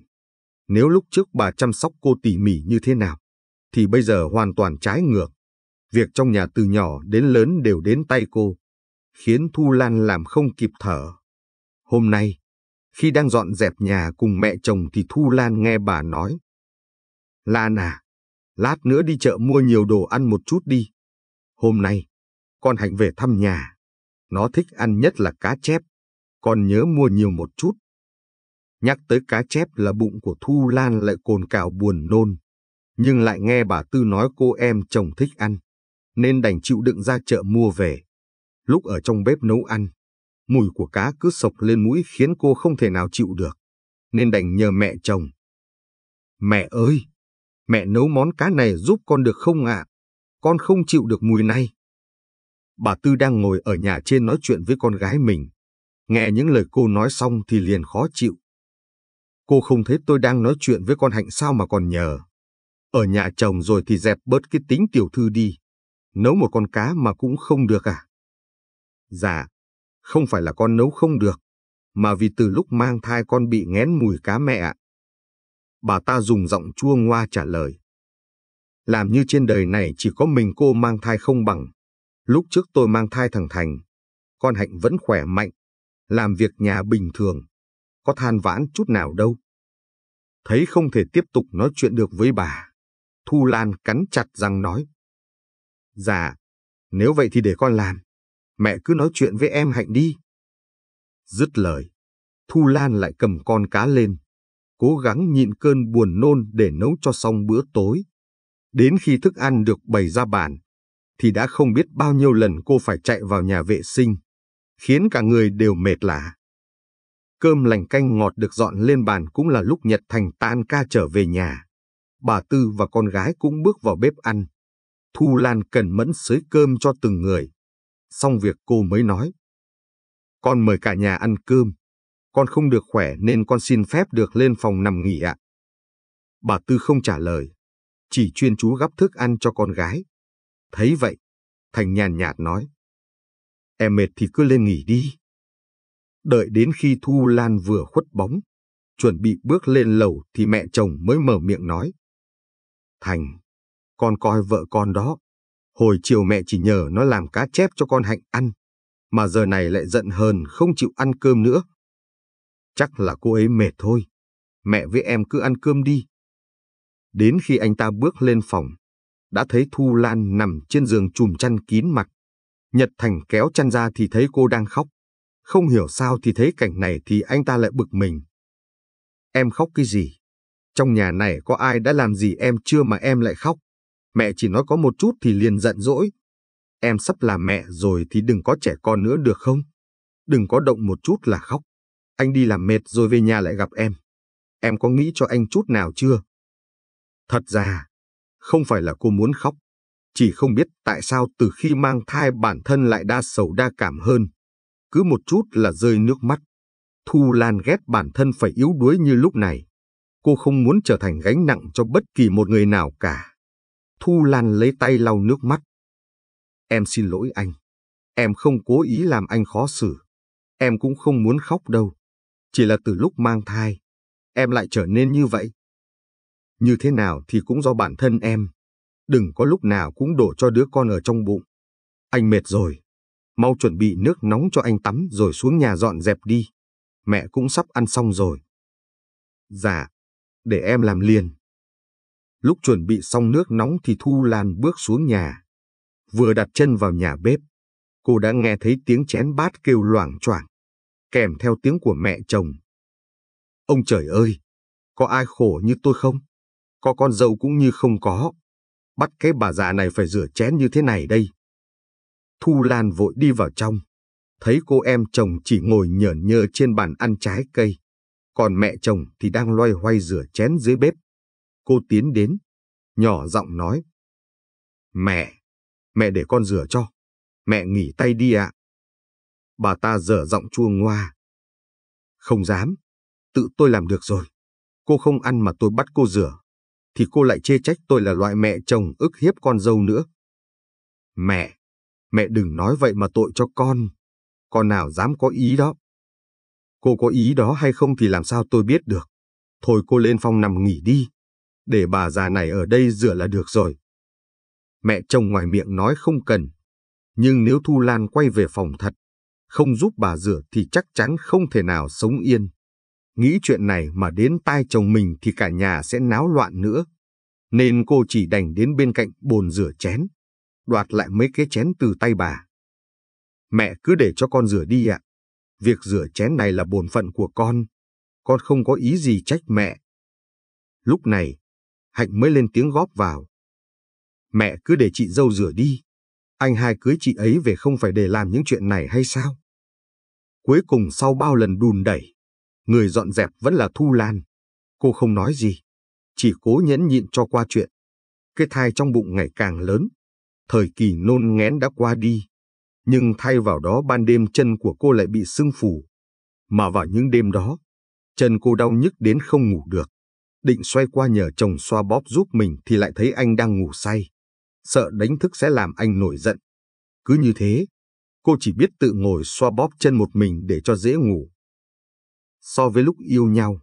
Nếu lúc trước bà chăm sóc cô tỉ mỉ như thế nào, thì bây giờ hoàn toàn trái ngược. Việc trong nhà từ nhỏ đến lớn đều đến tay cô, khiến Thu Lan làm không kịp thở. Hôm nay, khi đang dọn dẹp nhà cùng mẹ chồng thì Thu Lan nghe bà nói. Lan à, lát nữa đi chợ mua nhiều đồ ăn một chút đi. Hôm nay, con Hạnh về thăm nhà. Nó thích ăn nhất là cá chép còn nhớ mua nhiều một chút. Nhắc tới cá chép là bụng của Thu Lan lại cồn cào buồn nôn, nhưng lại nghe bà Tư nói cô em chồng thích ăn, nên đành chịu đựng ra chợ mua về. Lúc ở trong bếp nấu ăn, mùi của cá cứ sộc lên mũi khiến cô không thể nào chịu được, nên đành nhờ mẹ chồng. Mẹ ơi, mẹ nấu món cá này giúp con được không ạ? Con không chịu được mùi này. Bà Tư đang ngồi ở nhà trên nói chuyện với con gái mình, Nghe những lời cô nói xong thì liền khó chịu. Cô không thấy tôi đang nói chuyện với con Hạnh sao mà còn nhờ. Ở nhà chồng rồi thì dẹp bớt cái tính tiểu thư đi. Nấu một con cá mà cũng không được à? Dạ, không phải là con nấu không được, mà vì từ lúc mang thai con bị ngén mùi cá mẹ ạ. Bà ta dùng giọng chua ngoa trả lời. Làm như trên đời này chỉ có mình cô mang thai không bằng. Lúc trước tôi mang thai thằng Thành, con Hạnh vẫn khỏe mạnh, làm việc nhà bình thường, có than vãn chút nào đâu. Thấy không thể tiếp tục nói chuyện được với bà, Thu Lan cắn chặt răng nói. Dạ, nếu vậy thì để con làm, mẹ cứ nói chuyện với em Hạnh đi. Dứt lời, Thu Lan lại cầm con cá lên, cố gắng nhịn cơn buồn nôn để nấu cho xong bữa tối. Đến khi thức ăn được bày ra bàn, thì đã không biết bao nhiêu lần cô phải chạy vào nhà vệ sinh, khiến cả người đều mệt lạ. Cơm lành canh ngọt được dọn lên bàn cũng là lúc Nhật Thành tan ca trở về nhà. Bà Tư và con gái cũng bước vào bếp ăn. Thu Lan cần mẫn xới cơm cho từng người. Xong việc cô mới nói. Con mời cả nhà ăn cơm. Con không được khỏe nên con xin phép được lên phòng nằm nghỉ ạ. Bà Tư không trả lời. Chỉ chuyên chú gắp thức ăn cho con gái. Thấy vậy, Thành nhàn nhạt nói. Em mệt thì cứ lên nghỉ đi. Đợi đến khi Thu Lan vừa khuất bóng, chuẩn bị bước lên lầu thì mẹ chồng mới mở miệng nói. Thành, con coi vợ con đó. Hồi chiều mẹ chỉ nhờ nó làm cá chép cho con Hạnh ăn, mà giờ này lại giận hờn không chịu ăn cơm nữa. Chắc là cô ấy mệt thôi. Mẹ với em cứ ăn cơm đi. Đến khi anh ta bước lên phòng, đã thấy Thu Lan nằm trên giường chùm chăn kín mặt, Nhật Thành kéo chăn ra thì thấy cô đang khóc. Không hiểu sao thì thấy cảnh này thì anh ta lại bực mình. Em khóc cái gì? Trong nhà này có ai đã làm gì em chưa mà em lại khóc? Mẹ chỉ nói có một chút thì liền giận dỗi. Em sắp là mẹ rồi thì đừng có trẻ con nữa được không? Đừng có động một chút là khóc. Anh đi làm mệt rồi về nhà lại gặp em. Em có nghĩ cho anh chút nào chưa? Thật ra, không phải là cô muốn khóc, chỉ không biết tại sao từ khi mang thai bản thân lại đa sầu đa cảm hơn. Cứ một chút là rơi nước mắt. Thu Lan ghét bản thân phải yếu đuối như lúc này. Cô không muốn trở thành gánh nặng cho bất kỳ một người nào cả. Thu Lan lấy tay lau nước mắt. Em xin lỗi anh. Em không cố ý làm anh khó xử. Em cũng không muốn khóc đâu. Chỉ là từ lúc mang thai, em lại trở nên như vậy. Như thế nào thì cũng do bản thân em đừng có lúc nào cũng đổ cho đứa con ở trong bụng. Anh mệt rồi, mau chuẩn bị nước nóng cho anh tắm rồi xuống nhà dọn dẹp đi. Mẹ cũng sắp ăn xong rồi. Dạ, để em làm liền. Lúc chuẩn bị xong nước nóng thì Thu Lan bước xuống nhà. Vừa đặt chân vào nhà bếp, cô đã nghe thấy tiếng chén bát kêu loảng choảng, kèm theo tiếng của mẹ chồng. Ông trời ơi, có ai khổ như tôi không? Có con dâu cũng như không có bắt cái bà già này phải rửa chén như thế này đây. Thu Lan vội đi vào trong, thấy cô em chồng chỉ ngồi nhởn nhơ trên bàn ăn trái cây, còn mẹ chồng thì đang loay hoay rửa chén dưới bếp. Cô tiến đến, nhỏ giọng nói. Mẹ, mẹ để con rửa cho, mẹ nghỉ tay đi ạ. Bà ta dở giọng chua ngoa. Không dám, tự tôi làm được rồi. Cô không ăn mà tôi bắt cô rửa, thì cô lại chê trách tôi là loại mẹ chồng ức hiếp con dâu nữa. Mẹ, mẹ đừng nói vậy mà tội cho con. Con nào dám có ý đó. Cô có ý đó hay không thì làm sao tôi biết được. Thôi cô lên phòng nằm nghỉ đi. Để bà già này ở đây rửa là được rồi. Mẹ chồng ngoài miệng nói không cần. Nhưng nếu Thu Lan quay về phòng thật, không giúp bà rửa thì chắc chắn không thể nào sống yên nghĩ chuyện này mà đến tai chồng mình thì cả nhà sẽ náo loạn nữa. Nên cô chỉ đành đến bên cạnh bồn rửa chén, đoạt lại mấy cái chén từ tay bà. Mẹ cứ để cho con rửa đi ạ. Việc rửa chén này là bổn phận của con. Con không có ý gì trách mẹ. Lúc này, Hạnh mới lên tiếng góp vào. Mẹ cứ để chị dâu rửa đi. Anh hai cưới chị ấy về không phải để làm những chuyện này hay sao? Cuối cùng sau bao lần đùn đẩy, người dọn dẹp vẫn là Thu Lan. Cô không nói gì, chỉ cố nhẫn nhịn cho qua chuyện. Cái thai trong bụng ngày càng lớn, thời kỳ nôn ngén đã qua đi. Nhưng thay vào đó ban đêm chân của cô lại bị sưng phù. Mà vào những đêm đó, chân cô đau nhức đến không ngủ được. Định xoay qua nhờ chồng xoa bóp giúp mình thì lại thấy anh đang ngủ say. Sợ đánh thức sẽ làm anh nổi giận. Cứ như thế, cô chỉ biết tự ngồi xoa bóp chân một mình để cho dễ ngủ so với lúc yêu nhau.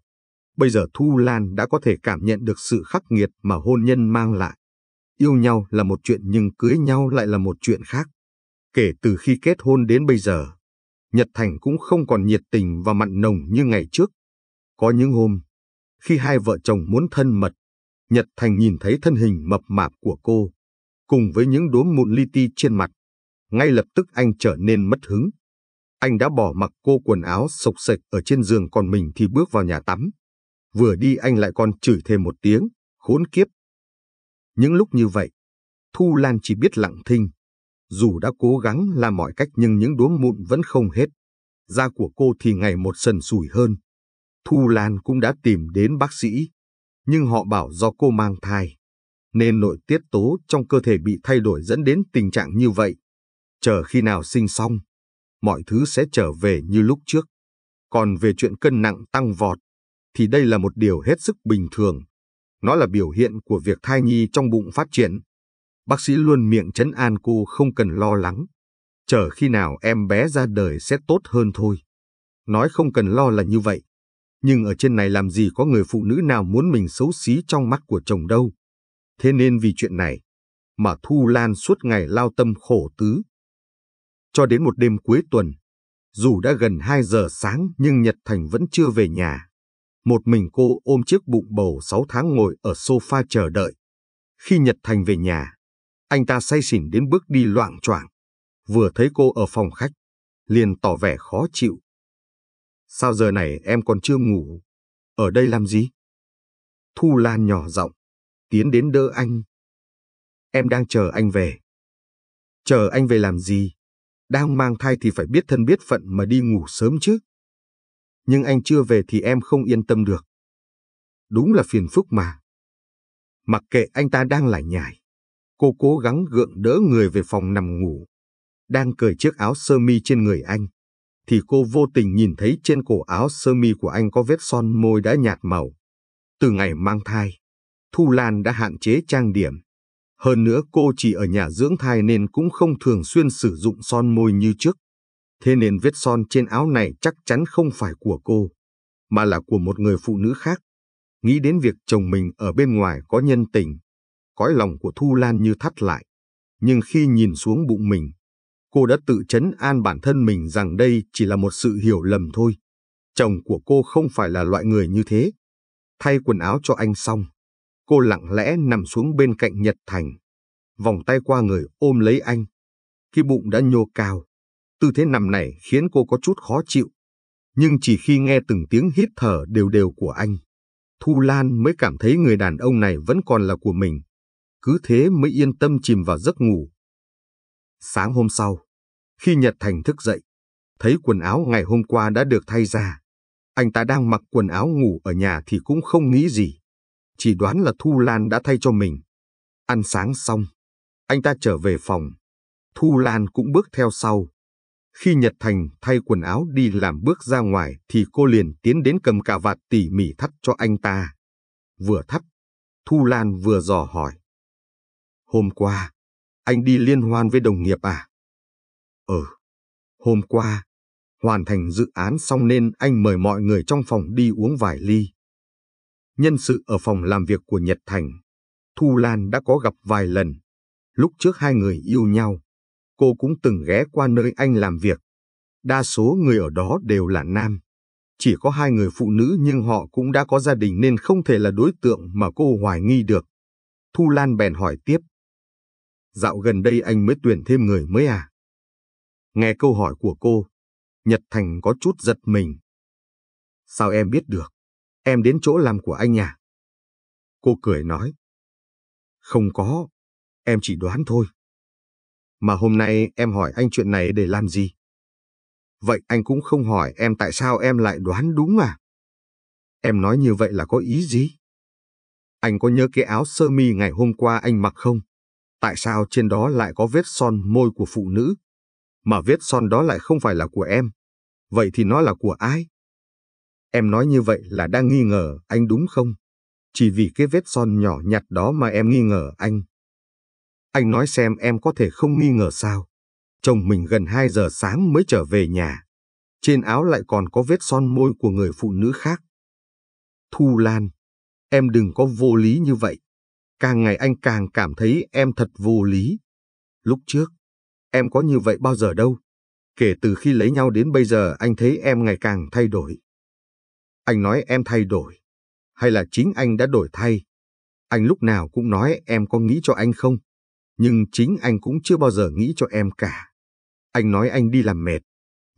Bây giờ Thu Lan đã có thể cảm nhận được sự khắc nghiệt mà hôn nhân mang lại. Yêu nhau là một chuyện nhưng cưới nhau lại là một chuyện khác. Kể từ khi kết hôn đến bây giờ, Nhật Thành cũng không còn nhiệt tình và mặn nồng như ngày trước. Có những hôm, khi hai vợ chồng muốn thân mật, Nhật Thành nhìn thấy thân hình mập mạp của cô, cùng với những đốm mụn li ti trên mặt. Ngay lập tức anh trở nên mất hứng. Anh đã bỏ mặc cô quần áo sộc sệch ở trên giường còn mình thì bước vào nhà tắm. Vừa đi anh lại còn chửi thêm một tiếng, khốn kiếp. Những lúc như vậy, Thu Lan chỉ biết lặng thinh. Dù đã cố gắng làm mọi cách nhưng những đốm mụn vẫn không hết. Da của cô thì ngày một sần sùi hơn. Thu Lan cũng đã tìm đến bác sĩ, nhưng họ bảo do cô mang thai, nên nội tiết tố trong cơ thể bị thay đổi dẫn đến tình trạng như vậy. Chờ khi nào sinh xong, mọi thứ sẽ trở về như lúc trước. Còn về chuyện cân nặng tăng vọt, thì đây là một điều hết sức bình thường. Nó là biểu hiện của việc thai nhi trong bụng phát triển. Bác sĩ luôn miệng chấn an cô không cần lo lắng. Chờ khi nào em bé ra đời sẽ tốt hơn thôi. Nói không cần lo là như vậy. Nhưng ở trên này làm gì có người phụ nữ nào muốn mình xấu xí trong mắt của chồng đâu. Thế nên vì chuyện này, mà Thu Lan suốt ngày lao tâm khổ tứ, cho đến một đêm cuối tuần, dù đã gần 2 giờ sáng nhưng Nhật Thành vẫn chưa về nhà. Một mình cô ôm chiếc bụng bầu 6 tháng ngồi ở sofa chờ đợi. Khi Nhật Thành về nhà, anh ta say xỉn đến bước đi loạn choạng. Vừa thấy cô ở phòng khách, liền tỏ vẻ khó chịu. Sao giờ này em còn chưa ngủ? Ở đây làm gì? Thu Lan nhỏ giọng, tiến đến đỡ anh. Em đang chờ anh về. Chờ anh về làm gì? Đang mang thai thì phải biết thân biết phận mà đi ngủ sớm chứ. Nhưng anh chưa về thì em không yên tâm được. Đúng là phiền phức mà. Mặc kệ anh ta đang lải nhải, cô cố gắng gượng đỡ người về phòng nằm ngủ. Đang cởi chiếc áo sơ mi trên người anh, thì cô vô tình nhìn thấy trên cổ áo sơ mi của anh có vết son môi đã nhạt màu. Từ ngày mang thai, Thu Lan đã hạn chế trang điểm, hơn nữa cô chỉ ở nhà dưỡng thai nên cũng không thường xuyên sử dụng son môi như trước. Thế nên vết son trên áo này chắc chắn không phải của cô, mà là của một người phụ nữ khác. Nghĩ đến việc chồng mình ở bên ngoài có nhân tình, cõi lòng của Thu Lan như thắt lại. Nhưng khi nhìn xuống bụng mình, cô đã tự chấn an bản thân mình rằng đây chỉ là một sự hiểu lầm thôi. Chồng của cô không phải là loại người như thế. Thay quần áo cho anh xong, Cô lặng lẽ nằm xuống bên cạnh Nhật Thành, vòng tay qua người ôm lấy anh. Khi bụng đã nhô cao, tư thế nằm này khiến cô có chút khó chịu. Nhưng chỉ khi nghe từng tiếng hít thở đều đều của anh, Thu Lan mới cảm thấy người đàn ông này vẫn còn là của mình. Cứ thế mới yên tâm chìm vào giấc ngủ. Sáng hôm sau, khi Nhật Thành thức dậy, thấy quần áo ngày hôm qua đã được thay ra. Anh ta đang mặc quần áo ngủ ở nhà thì cũng không nghĩ gì chỉ đoán là Thu Lan đã thay cho mình. Ăn sáng xong, anh ta trở về phòng. Thu Lan cũng bước theo sau. Khi Nhật Thành thay quần áo đi làm bước ra ngoài thì cô liền tiến đến cầm cà vạt tỉ mỉ thắt cho anh ta. Vừa thắt, Thu Lan vừa dò hỏi. Hôm qua, anh đi liên hoan với đồng nghiệp à? Ừ, hôm qua, hoàn thành dự án xong nên anh mời mọi người trong phòng đi uống vài ly nhân sự ở phòng làm việc của Nhật Thành. Thu Lan đã có gặp vài lần. Lúc trước hai người yêu nhau, cô cũng từng ghé qua nơi anh làm việc. Đa số người ở đó đều là nam. Chỉ có hai người phụ nữ nhưng họ cũng đã có gia đình nên không thể là đối tượng mà cô hoài nghi được. Thu Lan bèn hỏi tiếp. Dạo gần đây anh mới tuyển thêm người mới à? Nghe câu hỏi của cô, Nhật Thành có chút giật mình. Sao em biết được? em đến chỗ làm của anh à? Cô cười nói. Không có, em chỉ đoán thôi. Mà hôm nay em hỏi anh chuyện này để làm gì? Vậy anh cũng không hỏi em tại sao em lại đoán đúng à? Em nói như vậy là có ý gì? Anh có nhớ cái áo sơ mi ngày hôm qua anh mặc không? Tại sao trên đó lại có vết son môi của phụ nữ? Mà vết son đó lại không phải là của em. Vậy thì nó là của ai? Em nói như vậy là đang nghi ngờ anh đúng không? Chỉ vì cái vết son nhỏ nhặt đó mà em nghi ngờ anh. Anh nói xem em có thể không nghi ngờ sao? Chồng mình gần 2 giờ sáng mới trở về nhà. Trên áo lại còn có vết son môi của người phụ nữ khác. Thu Lan, em đừng có vô lý như vậy. Càng ngày anh càng cảm thấy em thật vô lý. Lúc trước, em có như vậy bao giờ đâu. Kể từ khi lấy nhau đến bây giờ anh thấy em ngày càng thay đổi. Anh nói em thay đổi. Hay là chính anh đã đổi thay? Anh lúc nào cũng nói em có nghĩ cho anh không? Nhưng chính anh cũng chưa bao giờ nghĩ cho em cả. Anh nói anh đi làm mệt.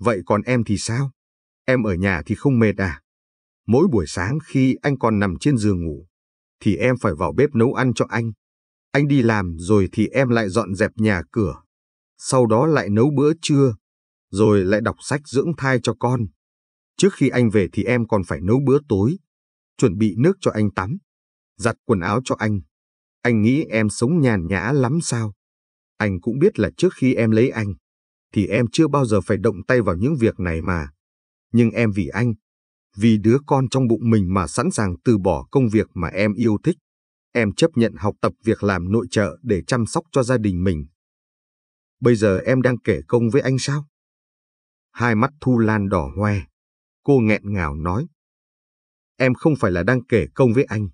Vậy còn em thì sao? Em ở nhà thì không mệt à? Mỗi buổi sáng khi anh còn nằm trên giường ngủ, thì em phải vào bếp nấu ăn cho anh. Anh đi làm rồi thì em lại dọn dẹp nhà cửa. Sau đó lại nấu bữa trưa, rồi lại đọc sách dưỡng thai cho con. Trước khi anh về thì em còn phải nấu bữa tối, chuẩn bị nước cho anh tắm, giặt quần áo cho anh. Anh nghĩ em sống nhàn nhã lắm sao? Anh cũng biết là trước khi em lấy anh, thì em chưa bao giờ phải động tay vào những việc này mà. Nhưng em vì anh, vì đứa con trong bụng mình mà sẵn sàng từ bỏ công việc mà em yêu thích. Em chấp nhận học tập việc làm nội trợ để chăm sóc cho gia đình mình. Bây giờ em đang kể công với anh sao? Hai mắt Thu Lan đỏ hoe. Cô nghẹn ngào nói. Em không phải là đang kể công với anh.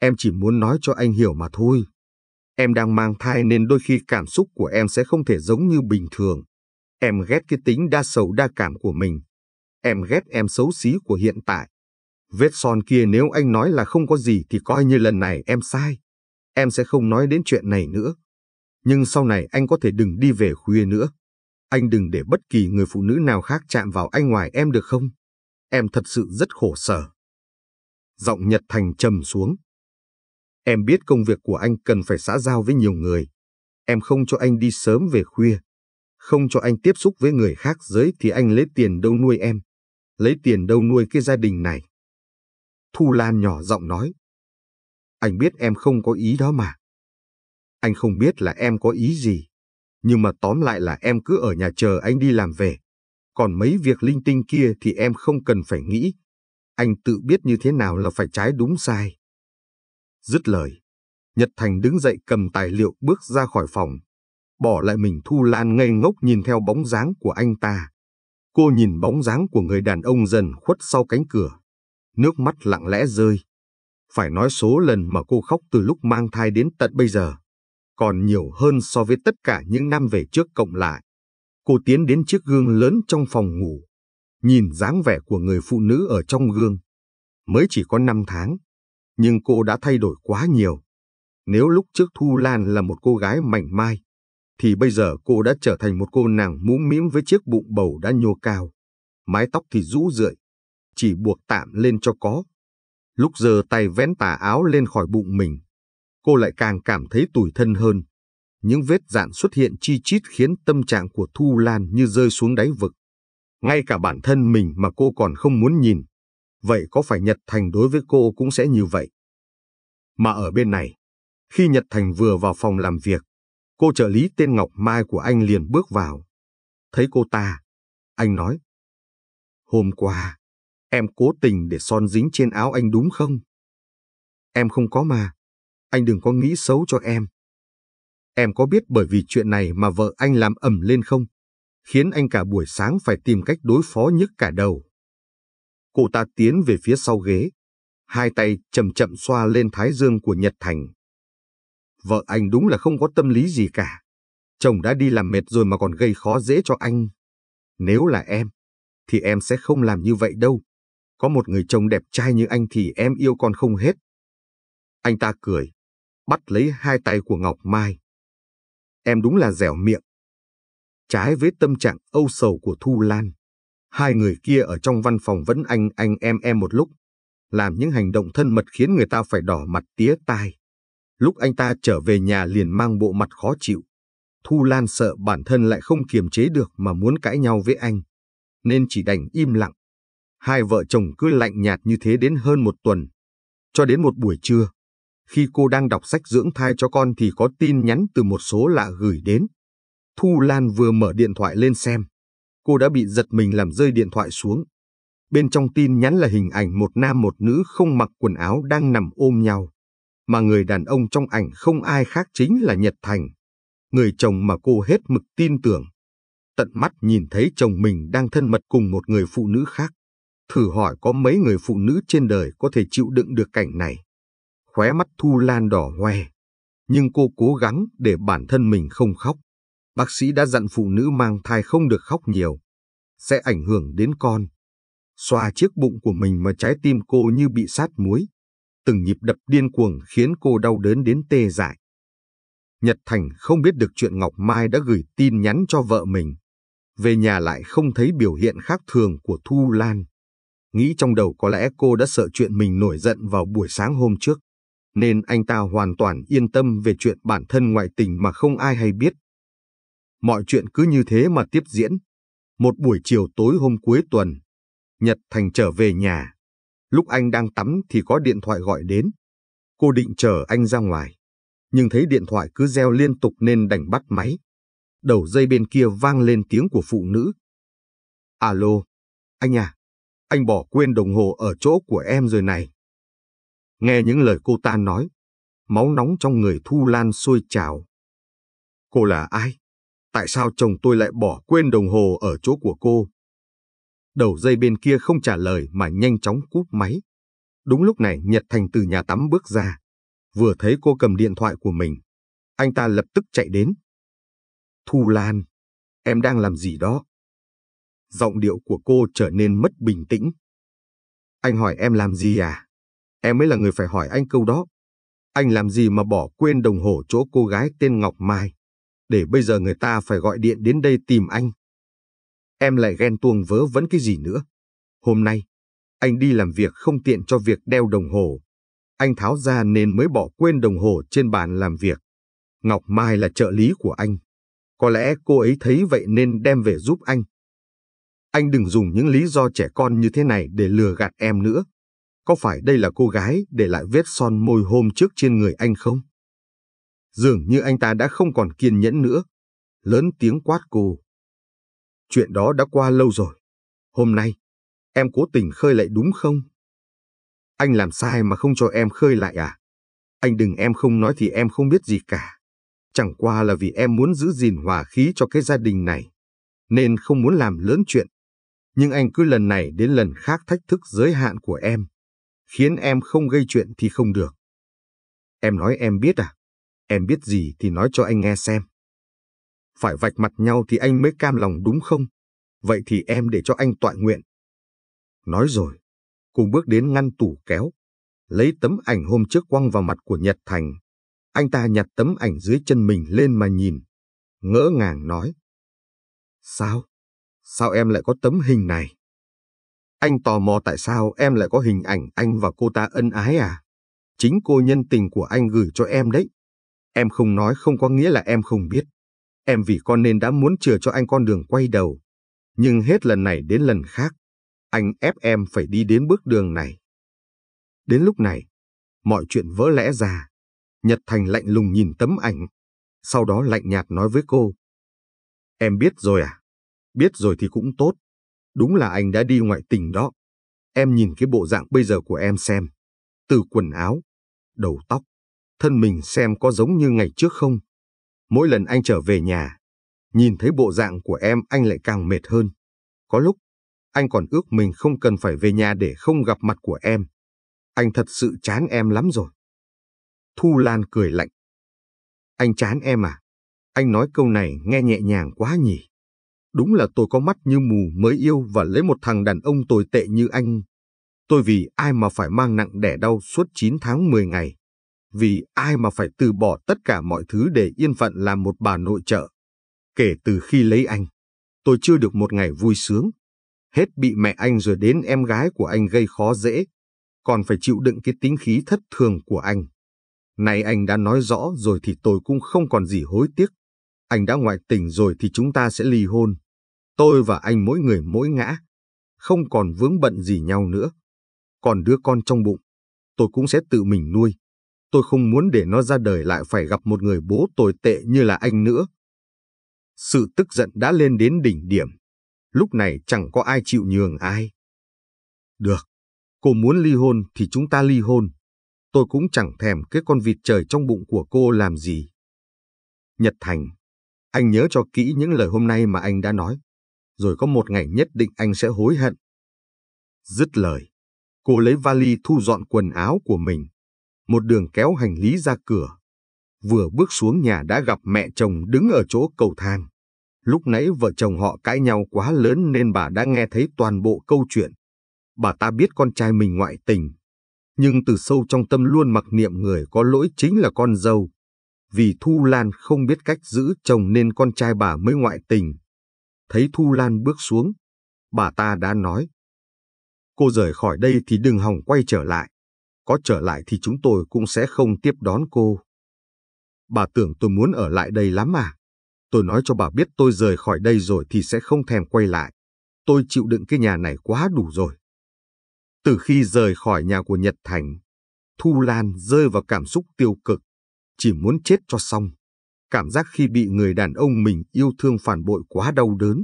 Em chỉ muốn nói cho anh hiểu mà thôi. Em đang mang thai nên đôi khi cảm xúc của em sẽ không thể giống như bình thường. Em ghét cái tính đa sầu đa cảm của mình. Em ghét em xấu xí của hiện tại. Vết son kia nếu anh nói là không có gì thì coi như lần này em sai. Em sẽ không nói đến chuyện này nữa. Nhưng sau này anh có thể đừng đi về khuya nữa. Anh đừng để bất kỳ người phụ nữ nào khác chạm vào anh ngoài em được không? em thật sự rất khổ sở. Giọng Nhật Thành trầm xuống. Em biết công việc của anh cần phải xã giao với nhiều người. Em không cho anh đi sớm về khuya. Không cho anh tiếp xúc với người khác giới thì anh lấy tiền đâu nuôi em. Lấy tiền đâu nuôi cái gia đình này. Thu Lan nhỏ giọng nói. Anh biết em không có ý đó mà. Anh không biết là em có ý gì. Nhưng mà tóm lại là em cứ ở nhà chờ anh đi làm về còn mấy việc linh tinh kia thì em không cần phải nghĩ. Anh tự biết như thế nào là phải trái đúng sai. Dứt lời, Nhật Thành đứng dậy cầm tài liệu bước ra khỏi phòng, bỏ lại mình Thu Lan ngây ngốc nhìn theo bóng dáng của anh ta. Cô nhìn bóng dáng của người đàn ông dần khuất sau cánh cửa. Nước mắt lặng lẽ rơi. Phải nói số lần mà cô khóc từ lúc mang thai đến tận bây giờ. Còn nhiều hơn so với tất cả những năm về trước cộng lại. Cô tiến đến chiếc gương lớn trong phòng ngủ, nhìn dáng vẻ của người phụ nữ ở trong gương. Mới chỉ có 5 tháng, nhưng cô đã thay đổi quá nhiều. Nếu lúc trước Thu Lan là một cô gái mảnh mai, thì bây giờ cô đã trở thành một cô nàng mũ mĩm với chiếc bụng bầu đã nhô cao. Mái tóc thì rũ rượi, chỉ buộc tạm lên cho có. Lúc giờ tay vén tà áo lên khỏi bụng mình, cô lại càng cảm thấy tủi thân hơn những vết dạn xuất hiện chi chít khiến tâm trạng của Thu Lan như rơi xuống đáy vực. Ngay cả bản thân mình mà cô còn không muốn nhìn. Vậy có phải Nhật Thành đối với cô cũng sẽ như vậy? Mà ở bên này, khi Nhật Thành vừa vào phòng làm việc, cô trợ lý tên Ngọc Mai của anh liền bước vào. Thấy cô ta, anh nói. Hôm qua, em cố tình để son dính trên áo anh đúng không? Em không có mà, anh đừng có nghĩ xấu cho em. Em có biết bởi vì chuyện này mà vợ anh làm ẩm lên không? Khiến anh cả buổi sáng phải tìm cách đối phó nhức cả đầu. Cô ta tiến về phía sau ghế. Hai tay chậm chậm xoa lên thái dương của Nhật Thành. Vợ anh đúng là không có tâm lý gì cả. Chồng đã đi làm mệt rồi mà còn gây khó dễ cho anh. Nếu là em, thì em sẽ không làm như vậy đâu. Có một người chồng đẹp trai như anh thì em yêu con không hết. Anh ta cười, bắt lấy hai tay của Ngọc Mai, em đúng là dẻo miệng. Trái với tâm trạng âu sầu của Thu Lan, hai người kia ở trong văn phòng vẫn anh anh em em một lúc, làm những hành động thân mật khiến người ta phải đỏ mặt tía tai. Lúc anh ta trở về nhà liền mang bộ mặt khó chịu. Thu Lan sợ bản thân lại không kiềm chế được mà muốn cãi nhau với anh, nên chỉ đành im lặng. Hai vợ chồng cứ lạnh nhạt như thế đến hơn một tuần. Cho đến một buổi trưa, khi cô đang đọc sách dưỡng thai cho con thì có tin nhắn từ một số lạ gửi đến. Thu Lan vừa mở điện thoại lên xem. Cô đã bị giật mình làm rơi điện thoại xuống. Bên trong tin nhắn là hình ảnh một nam một nữ không mặc quần áo đang nằm ôm nhau. Mà người đàn ông trong ảnh không ai khác chính là Nhật Thành. Người chồng mà cô hết mực tin tưởng. Tận mắt nhìn thấy chồng mình đang thân mật cùng một người phụ nữ khác. Thử hỏi có mấy người phụ nữ trên đời có thể chịu đựng được cảnh này khóe mắt Thu Lan đỏ hoe. Nhưng cô cố gắng để bản thân mình không khóc. Bác sĩ đã dặn phụ nữ mang thai không được khóc nhiều. Sẽ ảnh hưởng đến con. Xoa chiếc bụng của mình mà trái tim cô như bị sát muối. Từng nhịp đập điên cuồng khiến cô đau đớn đến tê dại. Nhật Thành không biết được chuyện Ngọc Mai đã gửi tin nhắn cho vợ mình. Về nhà lại không thấy biểu hiện khác thường của Thu Lan. Nghĩ trong đầu có lẽ cô đã sợ chuyện mình nổi giận vào buổi sáng hôm trước nên anh ta hoàn toàn yên tâm về chuyện bản thân ngoại tình mà không ai hay biết. Mọi chuyện cứ như thế mà tiếp diễn. Một buổi chiều tối hôm cuối tuần, Nhật Thành trở về nhà. Lúc anh đang tắm thì có điện thoại gọi đến. Cô định chờ anh ra ngoài, nhưng thấy điện thoại cứ reo liên tục nên đành bắt máy. Đầu dây bên kia vang lên tiếng của phụ nữ. Alo, anh à, anh bỏ quên đồng hồ ở chỗ của em rồi này. Nghe những lời cô ta nói, máu nóng trong người Thu Lan sôi trào. Cô là ai? Tại sao chồng tôi lại bỏ quên đồng hồ ở chỗ của cô? Đầu dây bên kia không trả lời mà nhanh chóng cúp máy. Đúng lúc này Nhật Thành từ nhà tắm bước ra. Vừa thấy cô cầm điện thoại của mình, anh ta lập tức chạy đến. Thu Lan, em đang làm gì đó? Giọng điệu của cô trở nên mất bình tĩnh. Anh hỏi em làm gì à? em mới là người phải hỏi anh câu đó. Anh làm gì mà bỏ quên đồng hồ chỗ cô gái tên Ngọc Mai, để bây giờ người ta phải gọi điện đến đây tìm anh. Em lại ghen tuông vớ vấn cái gì nữa. Hôm nay, anh đi làm việc không tiện cho việc đeo đồng hồ. Anh tháo ra nên mới bỏ quên đồng hồ trên bàn làm việc. Ngọc Mai là trợ lý của anh. Có lẽ cô ấy thấy vậy nên đem về giúp anh. Anh đừng dùng những lý do trẻ con như thế này để lừa gạt em nữa có phải đây là cô gái để lại vết son môi hôm trước trên người anh không? Dường như anh ta đã không còn kiên nhẫn nữa, lớn tiếng quát cô. Chuyện đó đã qua lâu rồi. Hôm nay, em cố tình khơi lại đúng không? Anh làm sai mà không cho em khơi lại à? Anh đừng em không nói thì em không biết gì cả. Chẳng qua là vì em muốn giữ gìn hòa khí cho cái gia đình này, nên không muốn làm lớn chuyện. Nhưng anh cứ lần này đến lần khác thách thức giới hạn của em khiến em không gây chuyện thì không được. Em nói em biết à? Em biết gì thì nói cho anh nghe xem. Phải vạch mặt nhau thì anh mới cam lòng đúng không? Vậy thì em để cho anh tọa nguyện. Nói rồi, cô bước đến ngăn tủ kéo, lấy tấm ảnh hôm trước quăng vào mặt của Nhật Thành. Anh ta nhặt tấm ảnh dưới chân mình lên mà nhìn, ngỡ ngàng nói. Sao? Sao em lại có tấm hình này? Anh tò mò tại sao em lại có hình ảnh anh và cô ta ân ái à? Chính cô nhân tình của anh gửi cho em đấy. Em không nói không có nghĩa là em không biết. Em vì con nên đã muốn chừa cho anh con đường quay đầu. Nhưng hết lần này đến lần khác, anh ép em phải đi đến bước đường này. Đến lúc này, mọi chuyện vỡ lẽ ra. Nhật Thành lạnh lùng nhìn tấm ảnh, sau đó lạnh nhạt nói với cô. Em biết rồi à? Biết rồi thì cũng tốt. Đúng là anh đã đi ngoại tình đó. Em nhìn cái bộ dạng bây giờ của em xem. Từ quần áo, đầu tóc, thân mình xem có giống như ngày trước không. Mỗi lần anh trở về nhà, nhìn thấy bộ dạng của em anh lại càng mệt hơn. Có lúc, anh còn ước mình không cần phải về nhà để không gặp mặt của em. Anh thật sự chán em lắm rồi. Thu Lan cười lạnh. Anh chán em à? Anh nói câu này nghe nhẹ nhàng quá nhỉ? Đúng là tôi có mắt như mù mới yêu và lấy một thằng đàn ông tồi tệ như anh. Tôi vì ai mà phải mang nặng đẻ đau suốt 9 tháng 10 ngày. Vì ai mà phải từ bỏ tất cả mọi thứ để yên phận làm một bà nội trợ. Kể từ khi lấy anh, tôi chưa được một ngày vui sướng. Hết bị mẹ anh rồi đến em gái của anh gây khó dễ. Còn phải chịu đựng cái tính khí thất thường của anh. Nay anh đã nói rõ rồi thì tôi cũng không còn gì hối tiếc. Anh đã ngoại tình rồi thì chúng ta sẽ ly hôn. Tôi và anh mỗi người mỗi ngã, không còn vướng bận gì nhau nữa. Còn đứa con trong bụng, tôi cũng sẽ tự mình nuôi. Tôi không muốn để nó ra đời lại phải gặp một người bố tồi tệ như là anh nữa. Sự tức giận đã lên đến đỉnh điểm. Lúc này chẳng có ai chịu nhường ai. Được, cô muốn ly hôn thì chúng ta ly hôn. Tôi cũng chẳng thèm cái con vịt trời trong bụng của cô làm gì. Nhật Thành, anh nhớ cho kỹ những lời hôm nay mà anh đã nói rồi có một ngày nhất định anh sẽ hối hận. Dứt lời, cô lấy vali thu dọn quần áo của mình, một đường kéo hành lý ra cửa. Vừa bước xuống nhà đã gặp mẹ chồng đứng ở chỗ cầu thang. Lúc nãy vợ chồng họ cãi nhau quá lớn nên bà đã nghe thấy toàn bộ câu chuyện. Bà ta biết con trai mình ngoại tình, nhưng từ sâu trong tâm luôn mặc niệm người có lỗi chính là con dâu. Vì Thu Lan không biết cách giữ chồng nên con trai bà mới ngoại tình thấy Thu Lan bước xuống. Bà ta đã nói, cô rời khỏi đây thì đừng hòng quay trở lại. Có trở lại thì chúng tôi cũng sẽ không tiếp đón cô. Bà tưởng tôi muốn ở lại đây lắm à? Tôi nói cho bà biết tôi rời khỏi đây rồi thì sẽ không thèm quay lại. Tôi chịu đựng cái nhà này quá đủ rồi. Từ khi rời khỏi nhà của Nhật Thành, Thu Lan rơi vào cảm xúc tiêu cực, chỉ muốn chết cho xong. Cảm giác khi bị người đàn ông mình yêu thương phản bội quá đau đớn.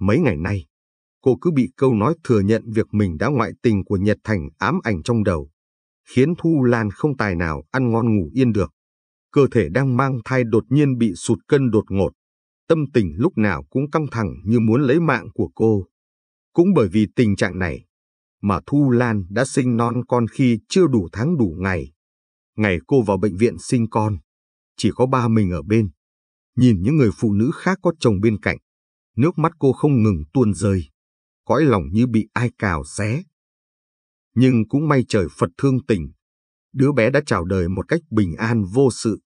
Mấy ngày nay, cô cứ bị câu nói thừa nhận việc mình đã ngoại tình của Nhật Thành ám ảnh trong đầu, khiến Thu Lan không tài nào ăn ngon ngủ yên được. Cơ thể đang mang thai đột nhiên bị sụt cân đột ngột, tâm tình lúc nào cũng căng thẳng như muốn lấy mạng của cô. Cũng bởi vì tình trạng này, mà Thu Lan đã sinh non con khi chưa đủ tháng đủ ngày. Ngày cô vào bệnh viện sinh con, chỉ có ba mình ở bên. Nhìn những người phụ nữ khác có chồng bên cạnh, nước mắt cô không ngừng tuôn rơi, cõi lòng như bị ai cào xé. Nhưng cũng may trời Phật thương tình, đứa bé đã chào đời một cách bình an vô sự,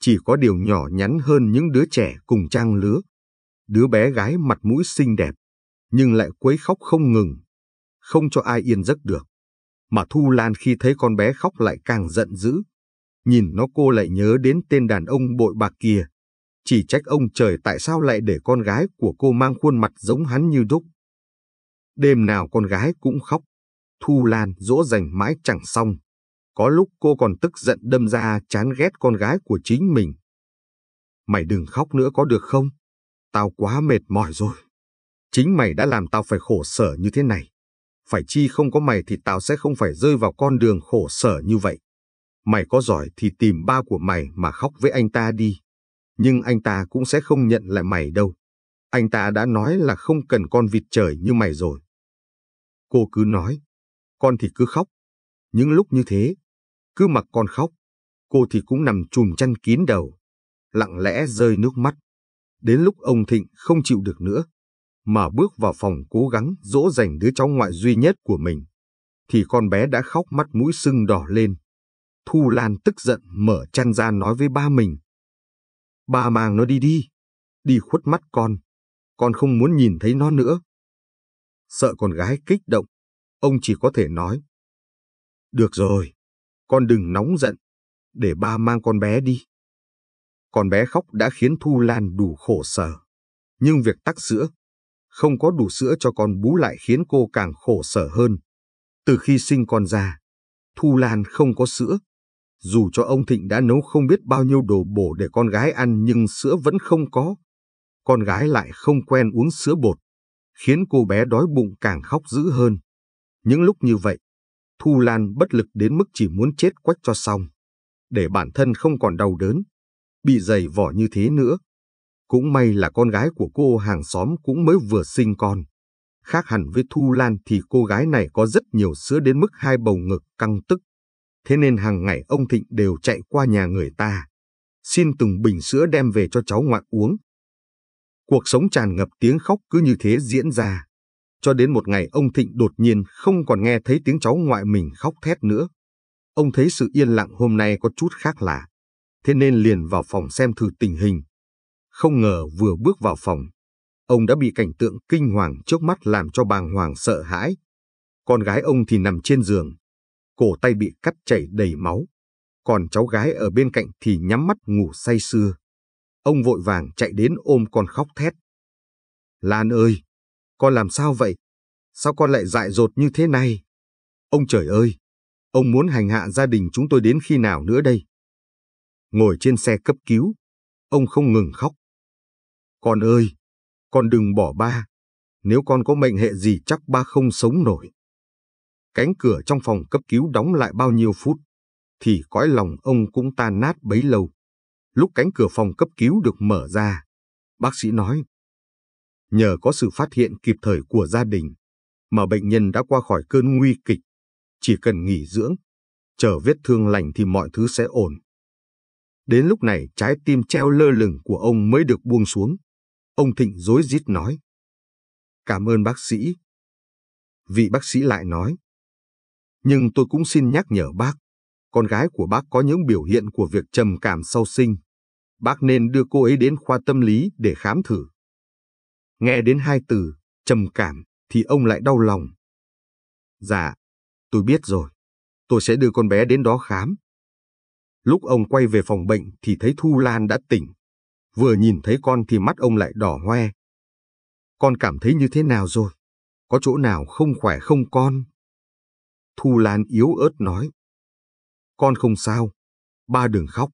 chỉ có điều nhỏ nhắn hơn những đứa trẻ cùng trang lứa. Đứa bé gái mặt mũi xinh đẹp, nhưng lại quấy khóc không ngừng, không cho ai yên giấc được. Mà Thu Lan khi thấy con bé khóc lại càng giận dữ, Nhìn nó cô lại nhớ đến tên đàn ông bội bạc kia. Chỉ trách ông trời tại sao lại để con gái của cô mang khuôn mặt giống hắn như đúc. Đêm nào con gái cũng khóc. Thu Lan dỗ dành mãi chẳng xong. Có lúc cô còn tức giận đâm ra chán ghét con gái của chính mình. Mày đừng khóc nữa có được không? Tao quá mệt mỏi rồi. Chính mày đã làm tao phải khổ sở như thế này. Phải chi không có mày thì tao sẽ không phải rơi vào con đường khổ sở như vậy. Mày có giỏi thì tìm ba của mày mà khóc với anh ta đi. Nhưng anh ta cũng sẽ không nhận lại mày đâu. Anh ta đã nói là không cần con vịt trời như mày rồi. Cô cứ nói, con thì cứ khóc. Những lúc như thế, cứ mặc con khóc, cô thì cũng nằm chùm chăn kín đầu, lặng lẽ rơi nước mắt. Đến lúc ông Thịnh không chịu được nữa, mà bước vào phòng cố gắng dỗ dành đứa cháu ngoại duy nhất của mình, thì con bé đã khóc mắt mũi sưng đỏ lên. Thu Lan tức giận mở chăn ra nói với ba mình. Ba mang nó đi đi, đi khuất mắt con, con không muốn nhìn thấy nó nữa. Sợ con gái kích động, ông chỉ có thể nói. Được rồi, con đừng nóng giận, để ba mang con bé đi. Con bé khóc đã khiến Thu Lan đủ khổ sở, nhưng việc tắc sữa, không có đủ sữa cho con bú lại khiến cô càng khổ sở hơn. Từ khi sinh con ra, Thu Lan không có sữa, dù cho ông Thịnh đã nấu không biết bao nhiêu đồ bổ để con gái ăn nhưng sữa vẫn không có. Con gái lại không quen uống sữa bột, khiến cô bé đói bụng càng khóc dữ hơn. Những lúc như vậy, Thu Lan bất lực đến mức chỉ muốn chết quách cho xong, để bản thân không còn đau đớn, bị dày vỏ như thế nữa. Cũng may là con gái của cô hàng xóm cũng mới vừa sinh con. Khác hẳn với Thu Lan thì cô gái này có rất nhiều sữa đến mức hai bầu ngực căng tức Thế nên hàng ngày ông Thịnh đều chạy qua nhà người ta, xin từng bình sữa đem về cho cháu ngoại uống. Cuộc sống tràn ngập tiếng khóc cứ như thế diễn ra, cho đến một ngày ông Thịnh đột nhiên không còn nghe thấy tiếng cháu ngoại mình khóc thét nữa. Ông thấy sự yên lặng hôm nay có chút khác lạ, thế nên liền vào phòng xem thử tình hình. Không ngờ vừa bước vào phòng, ông đã bị cảnh tượng kinh hoàng trước mắt làm cho bàng hoàng sợ hãi. Con gái ông thì nằm trên giường, cổ tay bị cắt chảy đầy máu, còn cháu gái ở bên cạnh thì nhắm mắt ngủ say sưa. Ông vội vàng chạy đến ôm con khóc thét. Lan ơi, con làm sao vậy? Sao con lại dại dột như thế này? Ông trời ơi, ông muốn hành hạ gia đình chúng tôi đến khi nào nữa đây? Ngồi trên xe cấp cứu, ông không ngừng khóc. Con ơi, con đừng bỏ ba. Nếu con có mệnh hệ gì chắc ba không sống nổi. Cánh cửa trong phòng cấp cứu đóng lại bao nhiêu phút, thì cõi lòng ông cũng tan nát bấy lâu. Lúc cánh cửa phòng cấp cứu được mở ra, bác sĩ nói, nhờ có sự phát hiện kịp thời của gia đình, mà bệnh nhân đã qua khỏi cơn nguy kịch, chỉ cần nghỉ dưỡng, chờ vết thương lành thì mọi thứ sẽ ổn. Đến lúc này trái tim treo lơ lửng của ông mới được buông xuống. Ông Thịnh dối rít nói. Cảm ơn bác sĩ. Vị bác sĩ lại nói. Nhưng tôi cũng xin nhắc nhở bác, con gái của bác có những biểu hiện của việc trầm cảm sau sinh. Bác nên đưa cô ấy đến khoa tâm lý để khám thử. Nghe đến hai từ, trầm cảm, thì ông lại đau lòng. Dạ, tôi biết rồi. Tôi sẽ đưa con bé đến đó khám. Lúc ông quay về phòng bệnh thì thấy Thu Lan đã tỉnh. Vừa nhìn thấy con thì mắt ông lại đỏ hoe. Con cảm thấy như thế nào rồi? Có chỗ nào không khỏe không con? Thu Lan yếu ớt nói. Con không sao, ba đừng khóc.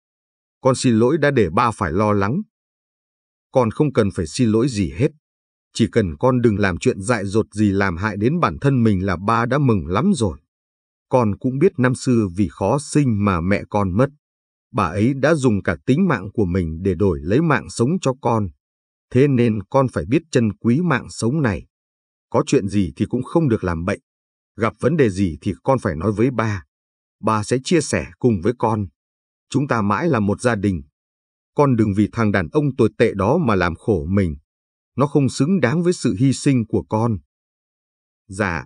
Con xin lỗi đã để ba phải lo lắng. Con không cần phải xin lỗi gì hết. Chỉ cần con đừng làm chuyện dại dột gì làm hại đến bản thân mình là ba đã mừng lắm rồi. Con cũng biết năm xưa vì khó sinh mà mẹ con mất. Bà ấy đã dùng cả tính mạng của mình để đổi lấy mạng sống cho con. Thế nên con phải biết trân quý mạng sống này. Có chuyện gì thì cũng không được làm bệnh. Gặp vấn đề gì thì con phải nói với ba. Ba sẽ chia sẻ cùng với con. Chúng ta mãi là một gia đình. Con đừng vì thằng đàn ông tồi tệ đó mà làm khổ mình. Nó không xứng đáng với sự hy sinh của con. Dạ,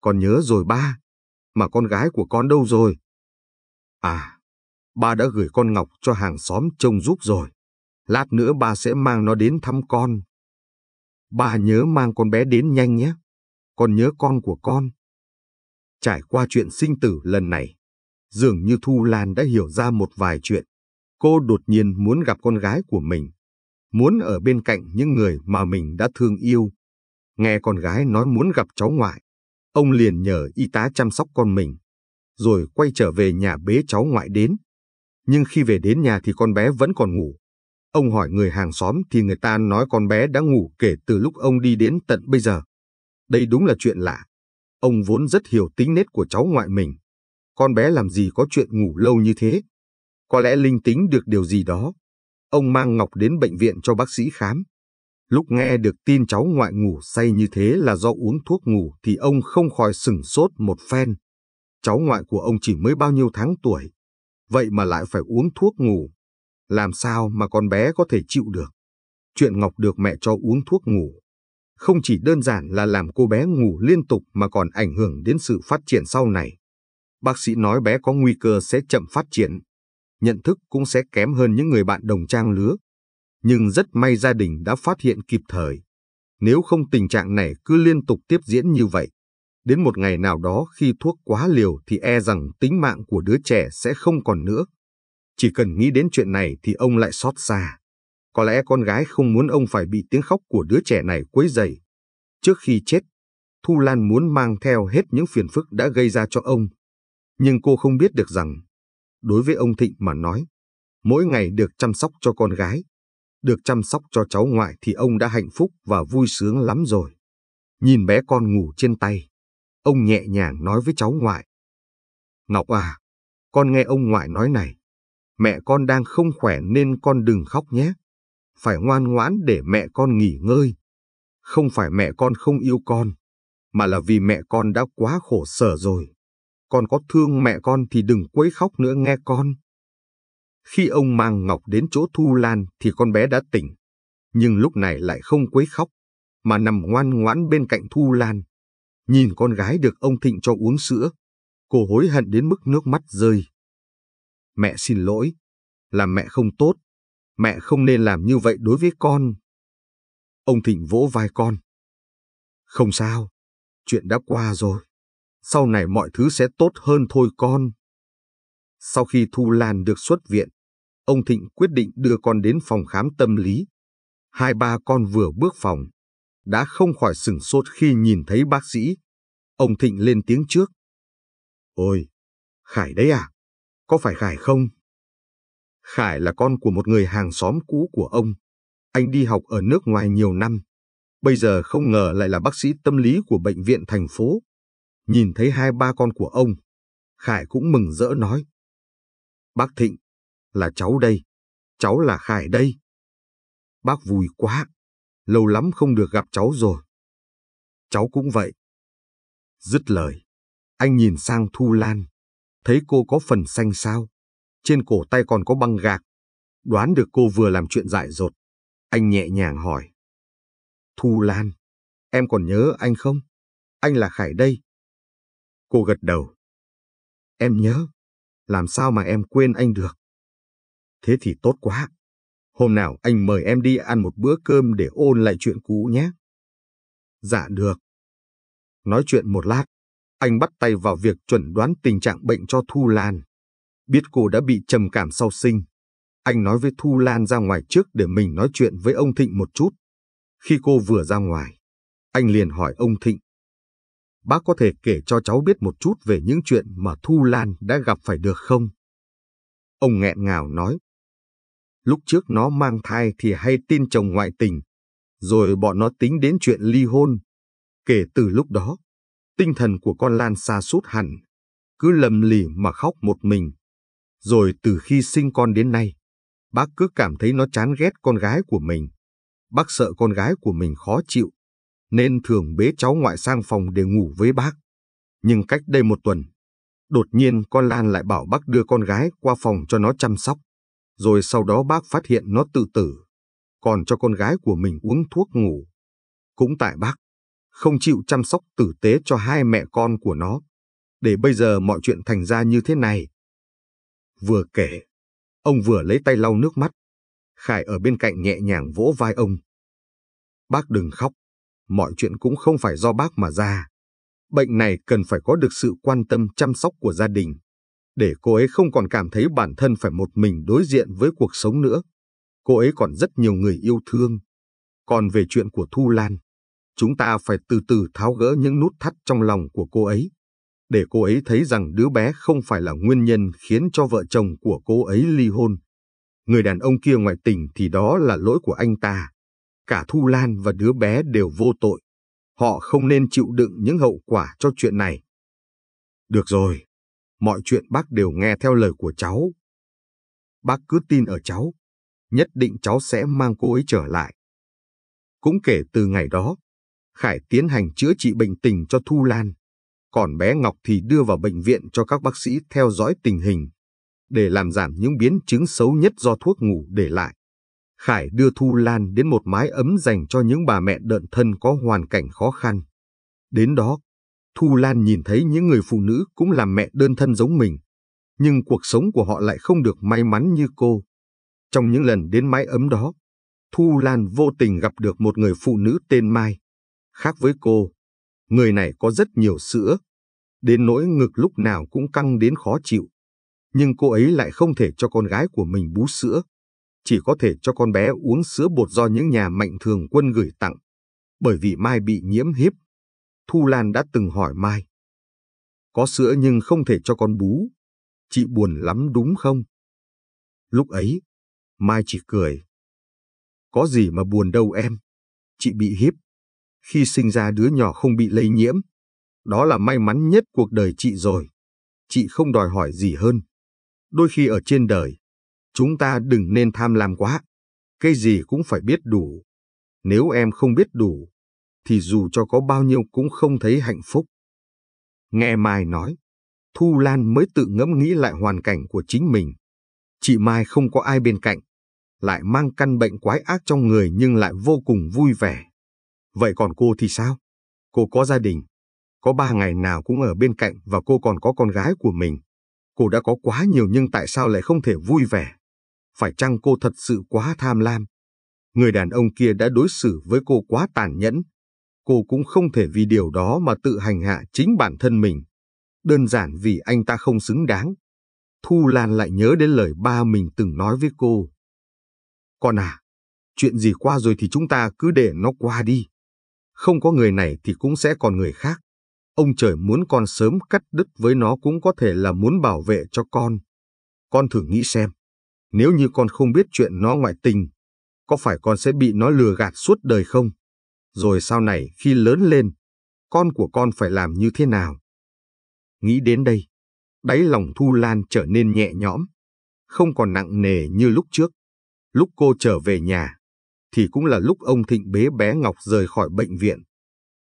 con nhớ rồi ba. Mà con gái của con đâu rồi? À, ba đã gửi con Ngọc cho hàng xóm trông giúp rồi. Lát nữa ba sẽ mang nó đến thăm con. Ba nhớ mang con bé đến nhanh nhé. Con nhớ con của con. Trải qua chuyện sinh tử lần này, dường như Thu Lan đã hiểu ra một vài chuyện. Cô đột nhiên muốn gặp con gái của mình, muốn ở bên cạnh những người mà mình đã thương yêu. Nghe con gái nói muốn gặp cháu ngoại, ông liền nhờ y tá chăm sóc con mình, rồi quay trở về nhà bế cháu ngoại đến. Nhưng khi về đến nhà thì con bé vẫn còn ngủ. Ông hỏi người hàng xóm thì người ta nói con bé đã ngủ kể từ lúc ông đi đến tận bây giờ. Đây đúng là chuyện lạ. Ông vốn rất hiểu tính nết của cháu ngoại mình. Con bé làm gì có chuyện ngủ lâu như thế? Có lẽ linh tính được điều gì đó. Ông mang Ngọc đến bệnh viện cho bác sĩ khám. Lúc nghe được tin cháu ngoại ngủ say như thế là do uống thuốc ngủ thì ông không khỏi sừng sốt một phen. Cháu ngoại của ông chỉ mới bao nhiêu tháng tuổi. Vậy mà lại phải uống thuốc ngủ. Làm sao mà con bé có thể chịu được? Chuyện Ngọc được mẹ cho uống thuốc ngủ không chỉ đơn giản là làm cô bé ngủ liên tục mà còn ảnh hưởng đến sự phát triển sau này. Bác sĩ nói bé có nguy cơ sẽ chậm phát triển, nhận thức cũng sẽ kém hơn những người bạn đồng trang lứa. Nhưng rất may gia đình đã phát hiện kịp thời. Nếu không tình trạng này cứ liên tục tiếp diễn như vậy, đến một ngày nào đó khi thuốc quá liều thì e rằng tính mạng của đứa trẻ sẽ không còn nữa. Chỉ cần nghĩ đến chuyện này thì ông lại xót xa. Có lẽ con gái không muốn ông phải bị tiếng khóc của đứa trẻ này quấy dày. Trước khi chết, Thu Lan muốn mang theo hết những phiền phức đã gây ra cho ông. Nhưng cô không biết được rằng, đối với ông Thịnh mà nói, mỗi ngày được chăm sóc cho con gái, được chăm sóc cho cháu ngoại thì ông đã hạnh phúc và vui sướng lắm rồi. Nhìn bé con ngủ trên tay, ông nhẹ nhàng nói với cháu ngoại. Ngọc à, con nghe ông ngoại nói này, mẹ con đang không khỏe nên con đừng khóc nhé phải ngoan ngoãn để mẹ con nghỉ ngơi. Không phải mẹ con không yêu con, mà là vì mẹ con đã quá khổ sở rồi. Con có thương mẹ con thì đừng quấy khóc nữa nghe con. Khi ông mang Ngọc đến chỗ Thu Lan thì con bé đã tỉnh, nhưng lúc này lại không quấy khóc, mà nằm ngoan ngoãn bên cạnh Thu Lan. Nhìn con gái được ông Thịnh cho uống sữa, cô hối hận đến mức nước mắt rơi. Mẹ xin lỗi, là mẹ không tốt, mẹ không nên làm như vậy đối với con. Ông Thịnh vỗ vai con. Không sao, chuyện đã qua rồi. Sau này mọi thứ sẽ tốt hơn thôi con. Sau khi Thu Lan được xuất viện, ông Thịnh quyết định đưa con đến phòng khám tâm lý. Hai ba con vừa bước phòng, đã không khỏi sừng sốt khi nhìn thấy bác sĩ. Ông Thịnh lên tiếng trước. Ôi, Khải đấy à? Có phải Khải không? Khải là con của một người hàng xóm cũ của ông. Anh đi học ở nước ngoài nhiều năm. Bây giờ không ngờ lại là bác sĩ tâm lý của bệnh viện thành phố. Nhìn thấy hai ba con của ông, Khải cũng mừng rỡ nói. Bác Thịnh, là cháu đây. Cháu là Khải đây. Bác vui quá. Lâu lắm không được gặp cháu rồi. Cháu cũng vậy. Dứt lời, anh nhìn sang Thu Lan. Thấy cô có phần xanh sao? trên cổ tay còn có băng gạc. Đoán được cô vừa làm chuyện dại dột. Anh nhẹ nhàng hỏi. Thu Lan, em còn nhớ anh không? Anh là Khải đây. Cô gật đầu. Em nhớ, làm sao mà em quên anh được? Thế thì tốt quá. Hôm nào anh mời em đi ăn một bữa cơm để ôn lại chuyện cũ nhé. Dạ được. Nói chuyện một lát, anh bắt tay vào việc chuẩn đoán tình trạng bệnh cho Thu Lan. Biết cô đã bị trầm cảm sau sinh, anh nói với Thu Lan ra ngoài trước để mình nói chuyện với ông Thịnh một chút. Khi cô vừa ra ngoài, anh liền hỏi ông Thịnh. Bác có thể kể cho cháu biết một chút về những chuyện mà Thu Lan đã gặp phải được không? Ông nghẹn ngào nói. Lúc trước nó mang thai thì hay tin chồng ngoại tình, rồi bọn nó tính đến chuyện ly hôn. Kể từ lúc đó, tinh thần của con Lan xa sút hẳn, cứ lầm lì mà khóc một mình. Rồi từ khi sinh con đến nay, bác cứ cảm thấy nó chán ghét con gái của mình. Bác sợ con gái của mình khó chịu, nên thường bế cháu ngoại sang phòng để ngủ với bác. Nhưng cách đây một tuần, đột nhiên con Lan lại bảo bác đưa con gái qua phòng cho nó chăm sóc. Rồi sau đó bác phát hiện nó tự tử, còn cho con gái của mình uống thuốc ngủ. Cũng tại bác, không chịu chăm sóc tử tế cho hai mẹ con của nó. Để bây giờ mọi chuyện thành ra như thế này, Vừa kể, ông vừa lấy tay lau nước mắt. Khải ở bên cạnh nhẹ nhàng vỗ vai ông. Bác đừng khóc, mọi chuyện cũng không phải do bác mà ra. Bệnh này cần phải có được sự quan tâm chăm sóc của gia đình, để cô ấy không còn cảm thấy bản thân phải một mình đối diện với cuộc sống nữa. Cô ấy còn rất nhiều người yêu thương. Còn về chuyện của Thu Lan, chúng ta phải từ từ tháo gỡ những nút thắt trong lòng của cô ấy để cô ấy thấy rằng đứa bé không phải là nguyên nhân khiến cho vợ chồng của cô ấy ly hôn. Người đàn ông kia ngoại tình thì đó là lỗi của anh ta. Cả Thu Lan và đứa bé đều vô tội. Họ không nên chịu đựng những hậu quả cho chuyện này. Được rồi, mọi chuyện bác đều nghe theo lời của cháu. Bác cứ tin ở cháu, nhất định cháu sẽ mang cô ấy trở lại. Cũng kể từ ngày đó, Khải tiến hành chữa trị bệnh tình cho Thu Lan còn bé Ngọc thì đưa vào bệnh viện cho các bác sĩ theo dõi tình hình, để làm giảm những biến chứng xấu nhất do thuốc ngủ để lại. Khải đưa Thu Lan đến một mái ấm dành cho những bà mẹ đợn thân có hoàn cảnh khó khăn. Đến đó, Thu Lan nhìn thấy những người phụ nữ cũng làm mẹ đơn thân giống mình, nhưng cuộc sống của họ lại không được may mắn như cô. Trong những lần đến mái ấm đó, Thu Lan vô tình gặp được một người phụ nữ tên Mai. Khác với cô, Người này có rất nhiều sữa, đến nỗi ngực lúc nào cũng căng đến khó chịu. Nhưng cô ấy lại không thể cho con gái của mình bú sữa, chỉ có thể cho con bé uống sữa bột do những nhà mạnh thường quân gửi tặng, bởi vì Mai bị nhiễm hiếp. Thu Lan đã từng hỏi Mai. Có sữa nhưng không thể cho con bú. Chị buồn lắm đúng không? Lúc ấy, Mai chỉ cười. Có gì mà buồn đâu em. Chị bị hiếp, khi sinh ra đứa nhỏ không bị lây nhiễm. Đó là may mắn nhất cuộc đời chị rồi. Chị không đòi hỏi gì hơn. Đôi khi ở trên đời, chúng ta đừng nên tham lam quá. Cái gì cũng phải biết đủ. Nếu em không biết đủ, thì dù cho có bao nhiêu cũng không thấy hạnh phúc. Nghe Mai nói, Thu Lan mới tự ngẫm nghĩ lại hoàn cảnh của chính mình. Chị Mai không có ai bên cạnh, lại mang căn bệnh quái ác trong người nhưng lại vô cùng vui vẻ. Vậy còn cô thì sao? Cô có gia đình, có ba ngày nào cũng ở bên cạnh và cô còn có con gái của mình. Cô đã có quá nhiều nhưng tại sao lại không thể vui vẻ? Phải chăng cô thật sự quá tham lam? Người đàn ông kia đã đối xử với cô quá tàn nhẫn. Cô cũng không thể vì điều đó mà tự hành hạ chính bản thân mình. Đơn giản vì anh ta không xứng đáng. Thu Lan lại nhớ đến lời ba mình từng nói với cô. Con à, chuyện gì qua rồi thì chúng ta cứ để nó qua đi không có người này thì cũng sẽ còn người khác. Ông trời muốn con sớm cắt đứt với nó cũng có thể là muốn bảo vệ cho con. Con thử nghĩ xem, nếu như con không biết chuyện nó ngoại tình, có phải con sẽ bị nó lừa gạt suốt đời không? Rồi sau này khi lớn lên, con của con phải làm như thế nào? Nghĩ đến đây, đáy lòng Thu Lan trở nên nhẹ nhõm, không còn nặng nề như lúc trước. Lúc cô trở về nhà, thì cũng là lúc ông Thịnh bế bé Ngọc rời khỏi bệnh viện.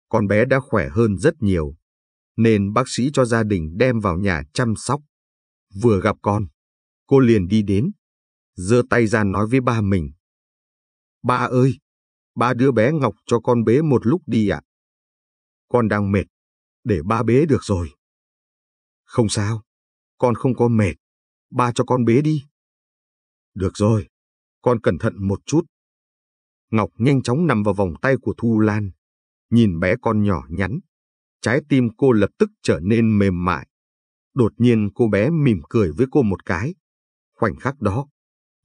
Con bé đã khỏe hơn rất nhiều, nên bác sĩ cho gia đình đem vào nhà chăm sóc. Vừa gặp con, cô liền đi đến, giơ tay ra nói với ba mình. Ba ơi, ba đưa bé Ngọc cho con bế một lúc đi ạ. Con đang mệt, để ba bế được rồi. Không sao, con không có mệt, ba cho con bế đi. Được rồi, con cẩn thận một chút. Ngọc nhanh chóng nằm vào vòng tay của Thu Lan. Nhìn bé con nhỏ nhắn, trái tim cô lập tức trở nên mềm mại. Đột nhiên cô bé mỉm cười với cô một cái. Khoảnh khắc đó,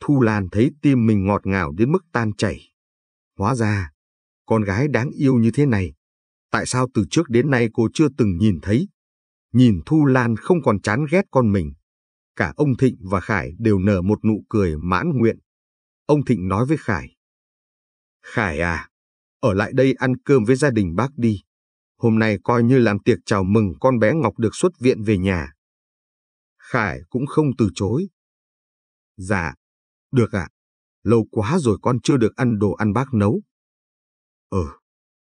Thu Lan thấy tim mình ngọt ngào đến mức tan chảy. Hóa ra, con gái đáng yêu như thế này, tại sao từ trước đến nay cô chưa từng nhìn thấy? Nhìn Thu Lan không còn chán ghét con mình. Cả ông Thịnh và Khải đều nở một nụ cười mãn nguyện. Ông Thịnh nói với Khải, Khải à, ở lại đây ăn cơm với gia đình bác đi. Hôm nay coi như làm tiệc chào mừng con bé Ngọc được xuất viện về nhà. Khải cũng không từ chối. Dạ, được ạ. À, lâu quá rồi con chưa được ăn đồ ăn bác nấu. Ừ,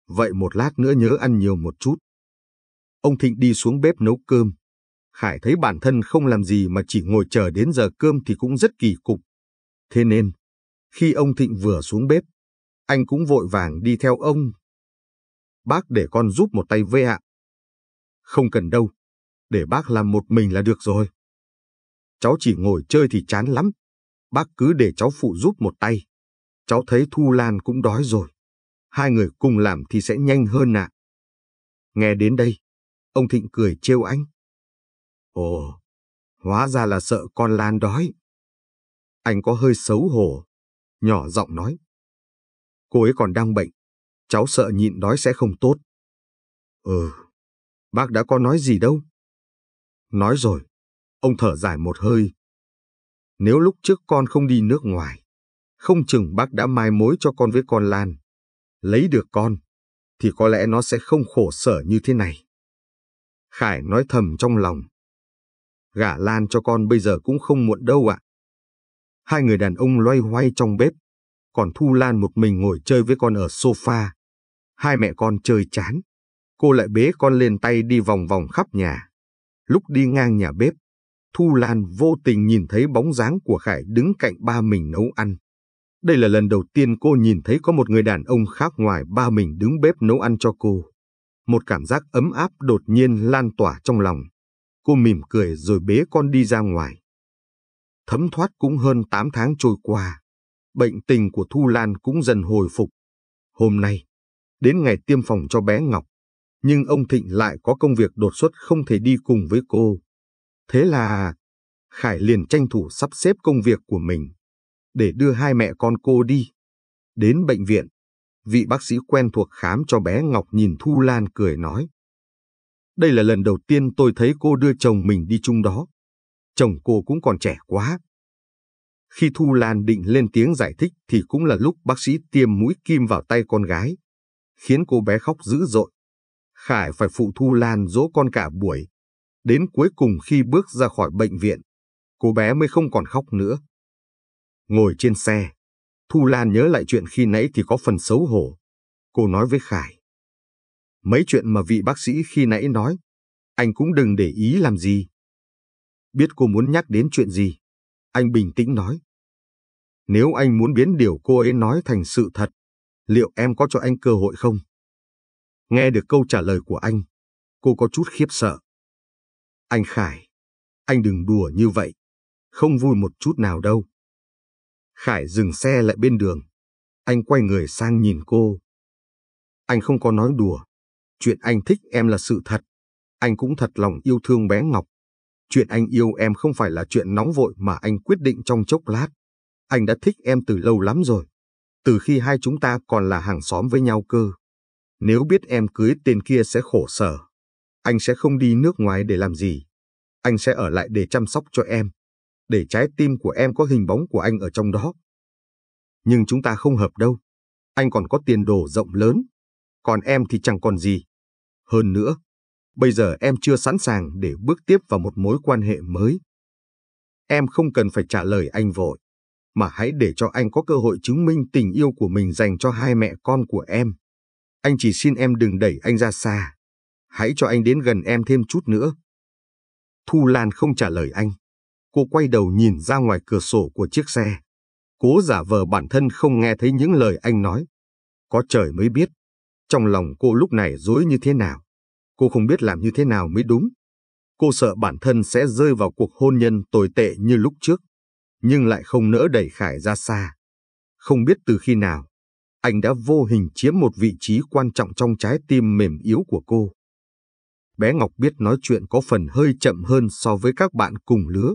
vậy một lát nữa nhớ ăn nhiều một chút. Ông Thịnh đi xuống bếp nấu cơm. Khải thấy bản thân không làm gì mà chỉ ngồi chờ đến giờ cơm thì cũng rất kỳ cục. Thế nên, khi ông Thịnh vừa xuống bếp, anh cũng vội vàng đi theo ông. Bác để con giúp một tay với ạ. Không cần đâu, để bác làm một mình là được rồi. Cháu chỉ ngồi chơi thì chán lắm, bác cứ để cháu phụ giúp một tay. Cháu thấy Thu Lan cũng đói rồi, hai người cùng làm thì sẽ nhanh hơn ạ. Nghe đến đây, ông Thịnh cười trêu anh. Ồ, hóa ra là sợ con Lan đói. Anh có hơi xấu hổ, nhỏ giọng nói cô ấy còn đang bệnh. Cháu sợ nhịn đói sẽ không tốt. Ừ, bác đã có nói gì đâu. Nói rồi, ông thở dài một hơi. Nếu lúc trước con không đi nước ngoài, không chừng bác đã mai mối cho con với con Lan. Lấy được con, thì có lẽ nó sẽ không khổ sở như thế này. Khải nói thầm trong lòng. Gả Lan cho con bây giờ cũng không muộn đâu ạ. À. Hai người đàn ông loay hoay trong bếp, còn Thu Lan một mình ngồi chơi với con ở sofa. Hai mẹ con chơi chán. Cô lại bế con lên tay đi vòng vòng khắp nhà. Lúc đi ngang nhà bếp, Thu Lan vô tình nhìn thấy bóng dáng của Khải đứng cạnh ba mình nấu ăn. Đây là lần đầu tiên cô nhìn thấy có một người đàn ông khác ngoài ba mình đứng bếp nấu ăn cho cô. Một cảm giác ấm áp đột nhiên lan tỏa trong lòng. Cô mỉm cười rồi bế con đi ra ngoài. Thấm thoát cũng hơn 8 tháng trôi qua bệnh tình của Thu Lan cũng dần hồi phục. Hôm nay, đến ngày tiêm phòng cho bé Ngọc, nhưng ông Thịnh lại có công việc đột xuất không thể đi cùng với cô. Thế là, Khải liền tranh thủ sắp xếp công việc của mình, để đưa hai mẹ con cô đi. Đến bệnh viện, vị bác sĩ quen thuộc khám cho bé Ngọc nhìn Thu Lan cười nói. Đây là lần đầu tiên tôi thấy cô đưa chồng mình đi chung đó. Chồng cô cũng còn trẻ quá, khi Thu Lan định lên tiếng giải thích thì cũng là lúc bác sĩ tiêm mũi kim vào tay con gái, khiến cô bé khóc dữ dội. Khải phải phụ Thu Lan dỗ con cả buổi. Đến cuối cùng khi bước ra khỏi bệnh viện, cô bé mới không còn khóc nữa. Ngồi trên xe, Thu Lan nhớ lại chuyện khi nãy thì có phần xấu hổ. Cô nói với Khải. Mấy chuyện mà vị bác sĩ khi nãy nói, anh cũng đừng để ý làm gì. Biết cô muốn nhắc đến chuyện gì, anh bình tĩnh nói. Nếu anh muốn biến điều cô ấy nói thành sự thật, liệu em có cho anh cơ hội không? Nghe được câu trả lời của anh, cô có chút khiếp sợ. Anh Khải, anh đừng đùa như vậy, không vui một chút nào đâu. Khải dừng xe lại bên đường, anh quay người sang nhìn cô. Anh không có nói đùa, chuyện anh thích em là sự thật, anh cũng thật lòng yêu thương bé Ngọc. Chuyện anh yêu em không phải là chuyện nóng vội mà anh quyết định trong chốc lát. Anh đã thích em từ lâu lắm rồi. Từ khi hai chúng ta còn là hàng xóm với nhau cơ. Nếu biết em cưới tên kia sẽ khổ sở. Anh sẽ không đi nước ngoài để làm gì. Anh sẽ ở lại để chăm sóc cho em. Để trái tim của em có hình bóng của anh ở trong đó. Nhưng chúng ta không hợp đâu. Anh còn có tiền đồ rộng lớn. Còn em thì chẳng còn gì. Hơn nữa, Bây giờ em chưa sẵn sàng để bước tiếp vào một mối quan hệ mới. Em không cần phải trả lời anh vội, mà hãy để cho anh có cơ hội chứng minh tình yêu của mình dành cho hai mẹ con của em. Anh chỉ xin em đừng đẩy anh ra xa. Hãy cho anh đến gần em thêm chút nữa. Thu Lan không trả lời anh. Cô quay đầu nhìn ra ngoài cửa sổ của chiếc xe. Cố giả vờ bản thân không nghe thấy những lời anh nói. Có trời mới biết, trong lòng cô lúc này dối như thế nào. Cô không biết làm như thế nào mới đúng. Cô sợ bản thân sẽ rơi vào cuộc hôn nhân tồi tệ như lúc trước, nhưng lại không nỡ đẩy Khải ra xa. Không biết từ khi nào, anh đã vô hình chiếm một vị trí quan trọng trong trái tim mềm yếu của cô. Bé Ngọc biết nói chuyện có phần hơi chậm hơn so với các bạn cùng lứa.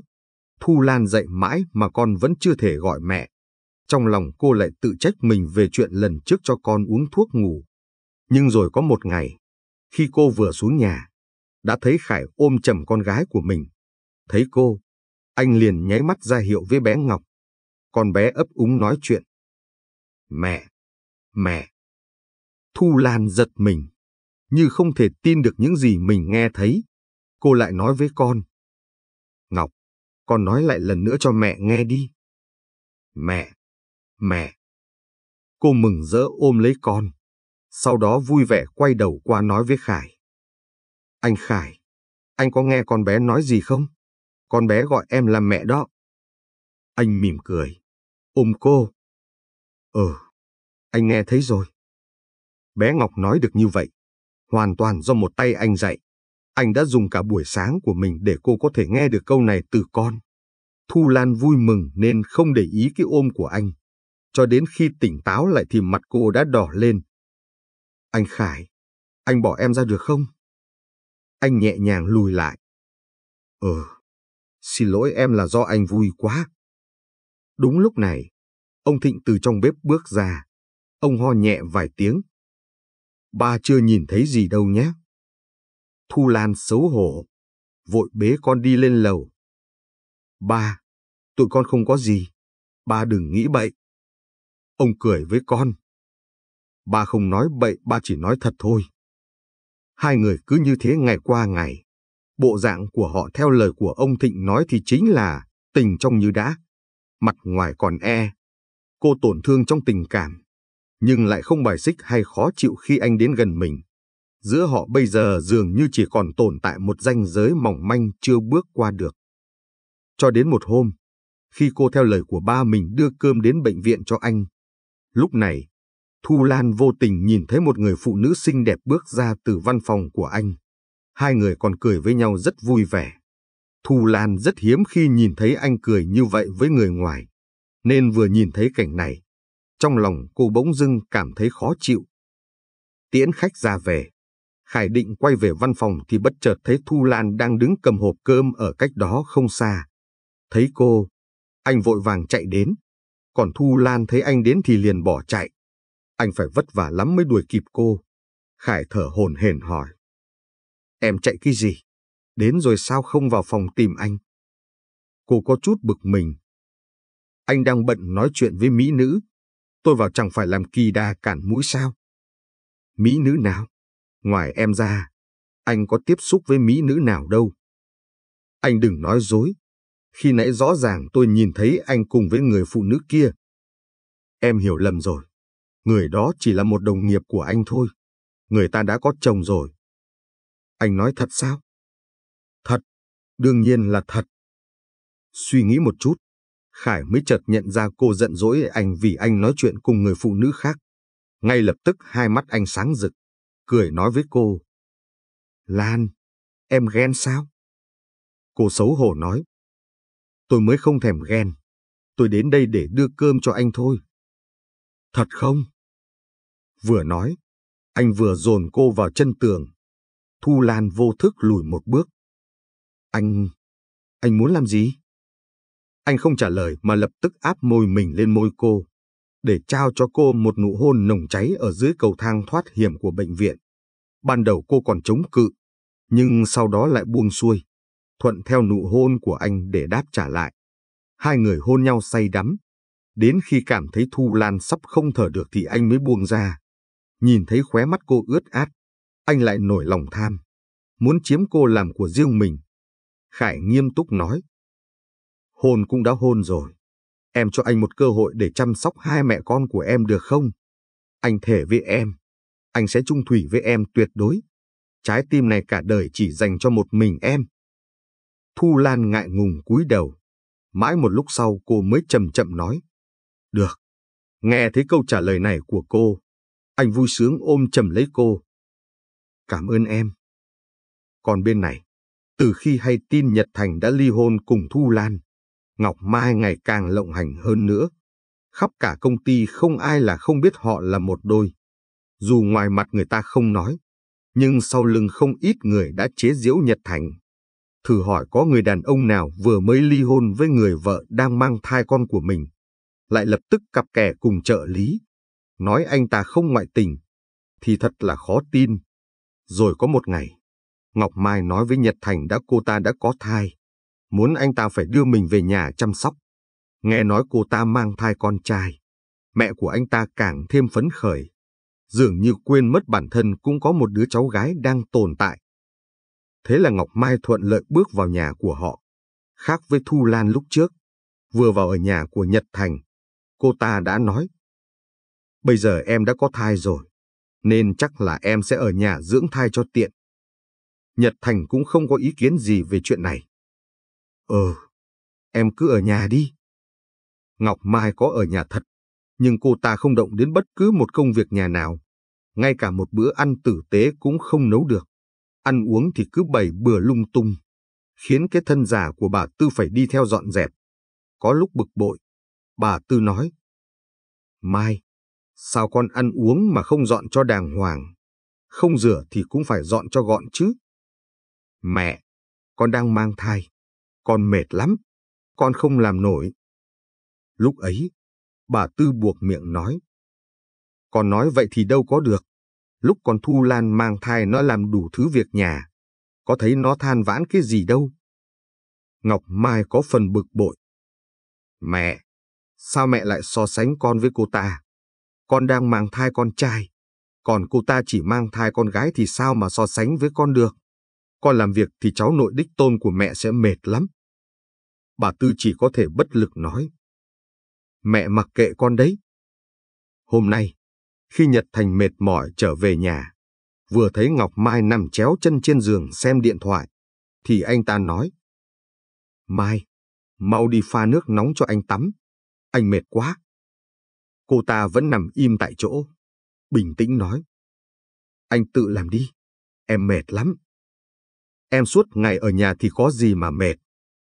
Thu Lan dậy mãi mà con vẫn chưa thể gọi mẹ. Trong lòng cô lại tự trách mình về chuyện lần trước cho con uống thuốc ngủ. Nhưng rồi có một ngày, khi cô vừa xuống nhà, đã thấy Khải ôm chầm con gái của mình. Thấy cô, anh liền nháy mắt ra hiệu với bé Ngọc. Con bé ấp úng nói chuyện. Mẹ! Mẹ! Thu Lan giật mình, như không thể tin được những gì mình nghe thấy. Cô lại nói với con. Ngọc, con nói lại lần nữa cho mẹ nghe đi. Mẹ! Mẹ! Cô mừng rỡ ôm lấy con sau đó vui vẻ quay đầu qua nói với Khải. Anh Khải, anh có nghe con bé nói gì không? Con bé gọi em là mẹ đó. Anh mỉm cười, ôm cô. Ừ, anh nghe thấy rồi. Bé Ngọc nói được như vậy, hoàn toàn do một tay anh dạy. Anh đã dùng cả buổi sáng của mình để cô có thể nghe được câu này từ con. Thu Lan vui mừng nên không để ý cái ôm của anh. Cho đến khi tỉnh táo lại thì mặt cô đã đỏ lên, anh Khải, anh bỏ em ra được không? Anh nhẹ nhàng lùi lại. ờ xin lỗi em là do anh vui quá. Đúng lúc này, ông Thịnh từ trong bếp bước ra. Ông ho nhẹ vài tiếng. Ba chưa nhìn thấy gì đâu nhé. Thu Lan xấu hổ, vội bế con đi lên lầu. Ba, tụi con không có gì, ba đừng nghĩ bậy. Ông cười với con. Ba không nói bậy, ba chỉ nói thật thôi. Hai người cứ như thế ngày qua ngày. Bộ dạng của họ theo lời của ông Thịnh nói thì chính là tình trong như đã. Mặt ngoài còn e. Cô tổn thương trong tình cảm. Nhưng lại không bài xích hay khó chịu khi anh đến gần mình. Giữa họ bây giờ dường như chỉ còn tồn tại một ranh giới mỏng manh chưa bước qua được. Cho đến một hôm, khi cô theo lời của ba mình đưa cơm đến bệnh viện cho anh. Lúc này, Thu Lan vô tình nhìn thấy một người phụ nữ xinh đẹp bước ra từ văn phòng của anh. Hai người còn cười với nhau rất vui vẻ. Thu Lan rất hiếm khi nhìn thấy anh cười như vậy với người ngoài. Nên vừa nhìn thấy cảnh này, trong lòng cô bỗng dưng cảm thấy khó chịu. Tiễn khách ra về, Khải định quay về văn phòng thì bất chợt thấy Thu Lan đang đứng cầm hộp cơm ở cách đó không xa. Thấy cô, anh vội vàng chạy đến, còn Thu Lan thấy anh đến thì liền bỏ chạy. Anh phải vất vả lắm mới đuổi kịp cô. Khải thở hồn hển hỏi. Em chạy cái gì? Đến rồi sao không vào phòng tìm anh? Cô có chút bực mình. Anh đang bận nói chuyện với mỹ nữ. Tôi vào chẳng phải làm kỳ đà cản mũi sao? Mỹ nữ nào? Ngoài em ra, anh có tiếp xúc với mỹ nữ nào đâu. Anh đừng nói dối. Khi nãy rõ ràng tôi nhìn thấy anh cùng với người phụ nữ kia. Em hiểu lầm rồi người đó chỉ là một đồng nghiệp của anh thôi. Người ta đã có chồng rồi. Anh nói thật sao? Thật, đương nhiên là thật. Suy nghĩ một chút, Khải mới chợt nhận ra cô giận dỗi anh vì anh nói chuyện cùng người phụ nữ khác. Ngay lập tức hai mắt anh sáng rực, cười nói với cô. Lan, em ghen sao? Cô xấu hổ nói. Tôi mới không thèm ghen. Tôi đến đây để đưa cơm cho anh thôi. Thật không? Vừa nói, anh vừa dồn cô vào chân tường. Thu Lan vô thức lùi một bước. Anh... anh muốn làm gì? Anh không trả lời mà lập tức áp môi mình lên môi cô, để trao cho cô một nụ hôn nồng cháy ở dưới cầu thang thoát hiểm của bệnh viện. Ban đầu cô còn chống cự, nhưng sau đó lại buông xuôi, thuận theo nụ hôn của anh để đáp trả lại. Hai người hôn nhau say đắm, đến khi cảm thấy Thu Lan sắp không thở được thì anh mới buông ra nhìn thấy khóe mắt cô ướt át, anh lại nổi lòng tham, muốn chiếm cô làm của riêng mình. Khải nghiêm túc nói. Hôn cũng đã hôn rồi. Em cho anh một cơ hội để chăm sóc hai mẹ con của em được không? Anh thể với em. Anh sẽ trung thủy với em tuyệt đối. Trái tim này cả đời chỉ dành cho một mình em. Thu Lan ngại ngùng cúi đầu. Mãi một lúc sau cô mới chậm chậm nói. Được. Nghe thấy câu trả lời này của cô, anh vui sướng ôm chầm lấy cô. Cảm ơn em. Còn bên này, từ khi hay tin Nhật Thành đã ly hôn cùng Thu Lan, Ngọc Mai ngày càng lộng hành hơn nữa. Khắp cả công ty không ai là không biết họ là một đôi. Dù ngoài mặt người ta không nói, nhưng sau lưng không ít người đã chế giễu Nhật Thành. Thử hỏi có người đàn ông nào vừa mới ly hôn với người vợ đang mang thai con của mình, lại lập tức cặp kè cùng trợ lý, nói anh ta không ngoại tình, thì thật là khó tin. Rồi có một ngày, Ngọc Mai nói với Nhật Thành đã cô ta đã có thai, muốn anh ta phải đưa mình về nhà chăm sóc. Nghe nói cô ta mang thai con trai, mẹ của anh ta càng thêm phấn khởi, dường như quên mất bản thân cũng có một đứa cháu gái đang tồn tại. Thế là Ngọc Mai thuận lợi bước vào nhà của họ, khác với Thu Lan lúc trước. Vừa vào ở nhà của Nhật Thành, cô ta đã nói Bây giờ em đã có thai rồi, nên chắc là em sẽ ở nhà dưỡng thai cho tiện. Nhật Thành cũng không có ý kiến gì về chuyện này. Ừ, em cứ ở nhà đi. Ngọc Mai có ở nhà thật, nhưng cô ta không động đến bất cứ một công việc nhà nào. Ngay cả một bữa ăn tử tế cũng không nấu được. Ăn uống thì cứ bảy bừa lung tung, khiến cái thân già của bà Tư phải đi theo dọn dẹp. Có lúc bực bội, bà Tư nói. Mai, Sao con ăn uống mà không dọn cho đàng hoàng? Không rửa thì cũng phải dọn cho gọn chứ. Mẹ, con đang mang thai. Con mệt lắm. Con không làm nổi. Lúc ấy, bà Tư buộc miệng nói. Con nói vậy thì đâu có được. Lúc con Thu Lan mang thai nó làm đủ thứ việc nhà. Có thấy nó than vãn cái gì đâu. Ngọc Mai có phần bực bội. Mẹ, sao mẹ lại so sánh con với cô ta? con đang mang thai con trai, còn cô ta chỉ mang thai con gái thì sao mà so sánh với con được. Con làm việc thì cháu nội đích tôn của mẹ sẽ mệt lắm. Bà Tư chỉ có thể bất lực nói. Mẹ mặc kệ con đấy. Hôm nay, khi Nhật Thành mệt mỏi trở về nhà, vừa thấy Ngọc Mai nằm chéo chân trên giường xem điện thoại, thì anh ta nói. Mai, mau đi pha nước nóng cho anh tắm. Anh mệt quá. Cô ta vẫn nằm im tại chỗ, bình tĩnh nói. Anh tự làm đi, em mệt lắm. Em suốt ngày ở nhà thì có gì mà mệt.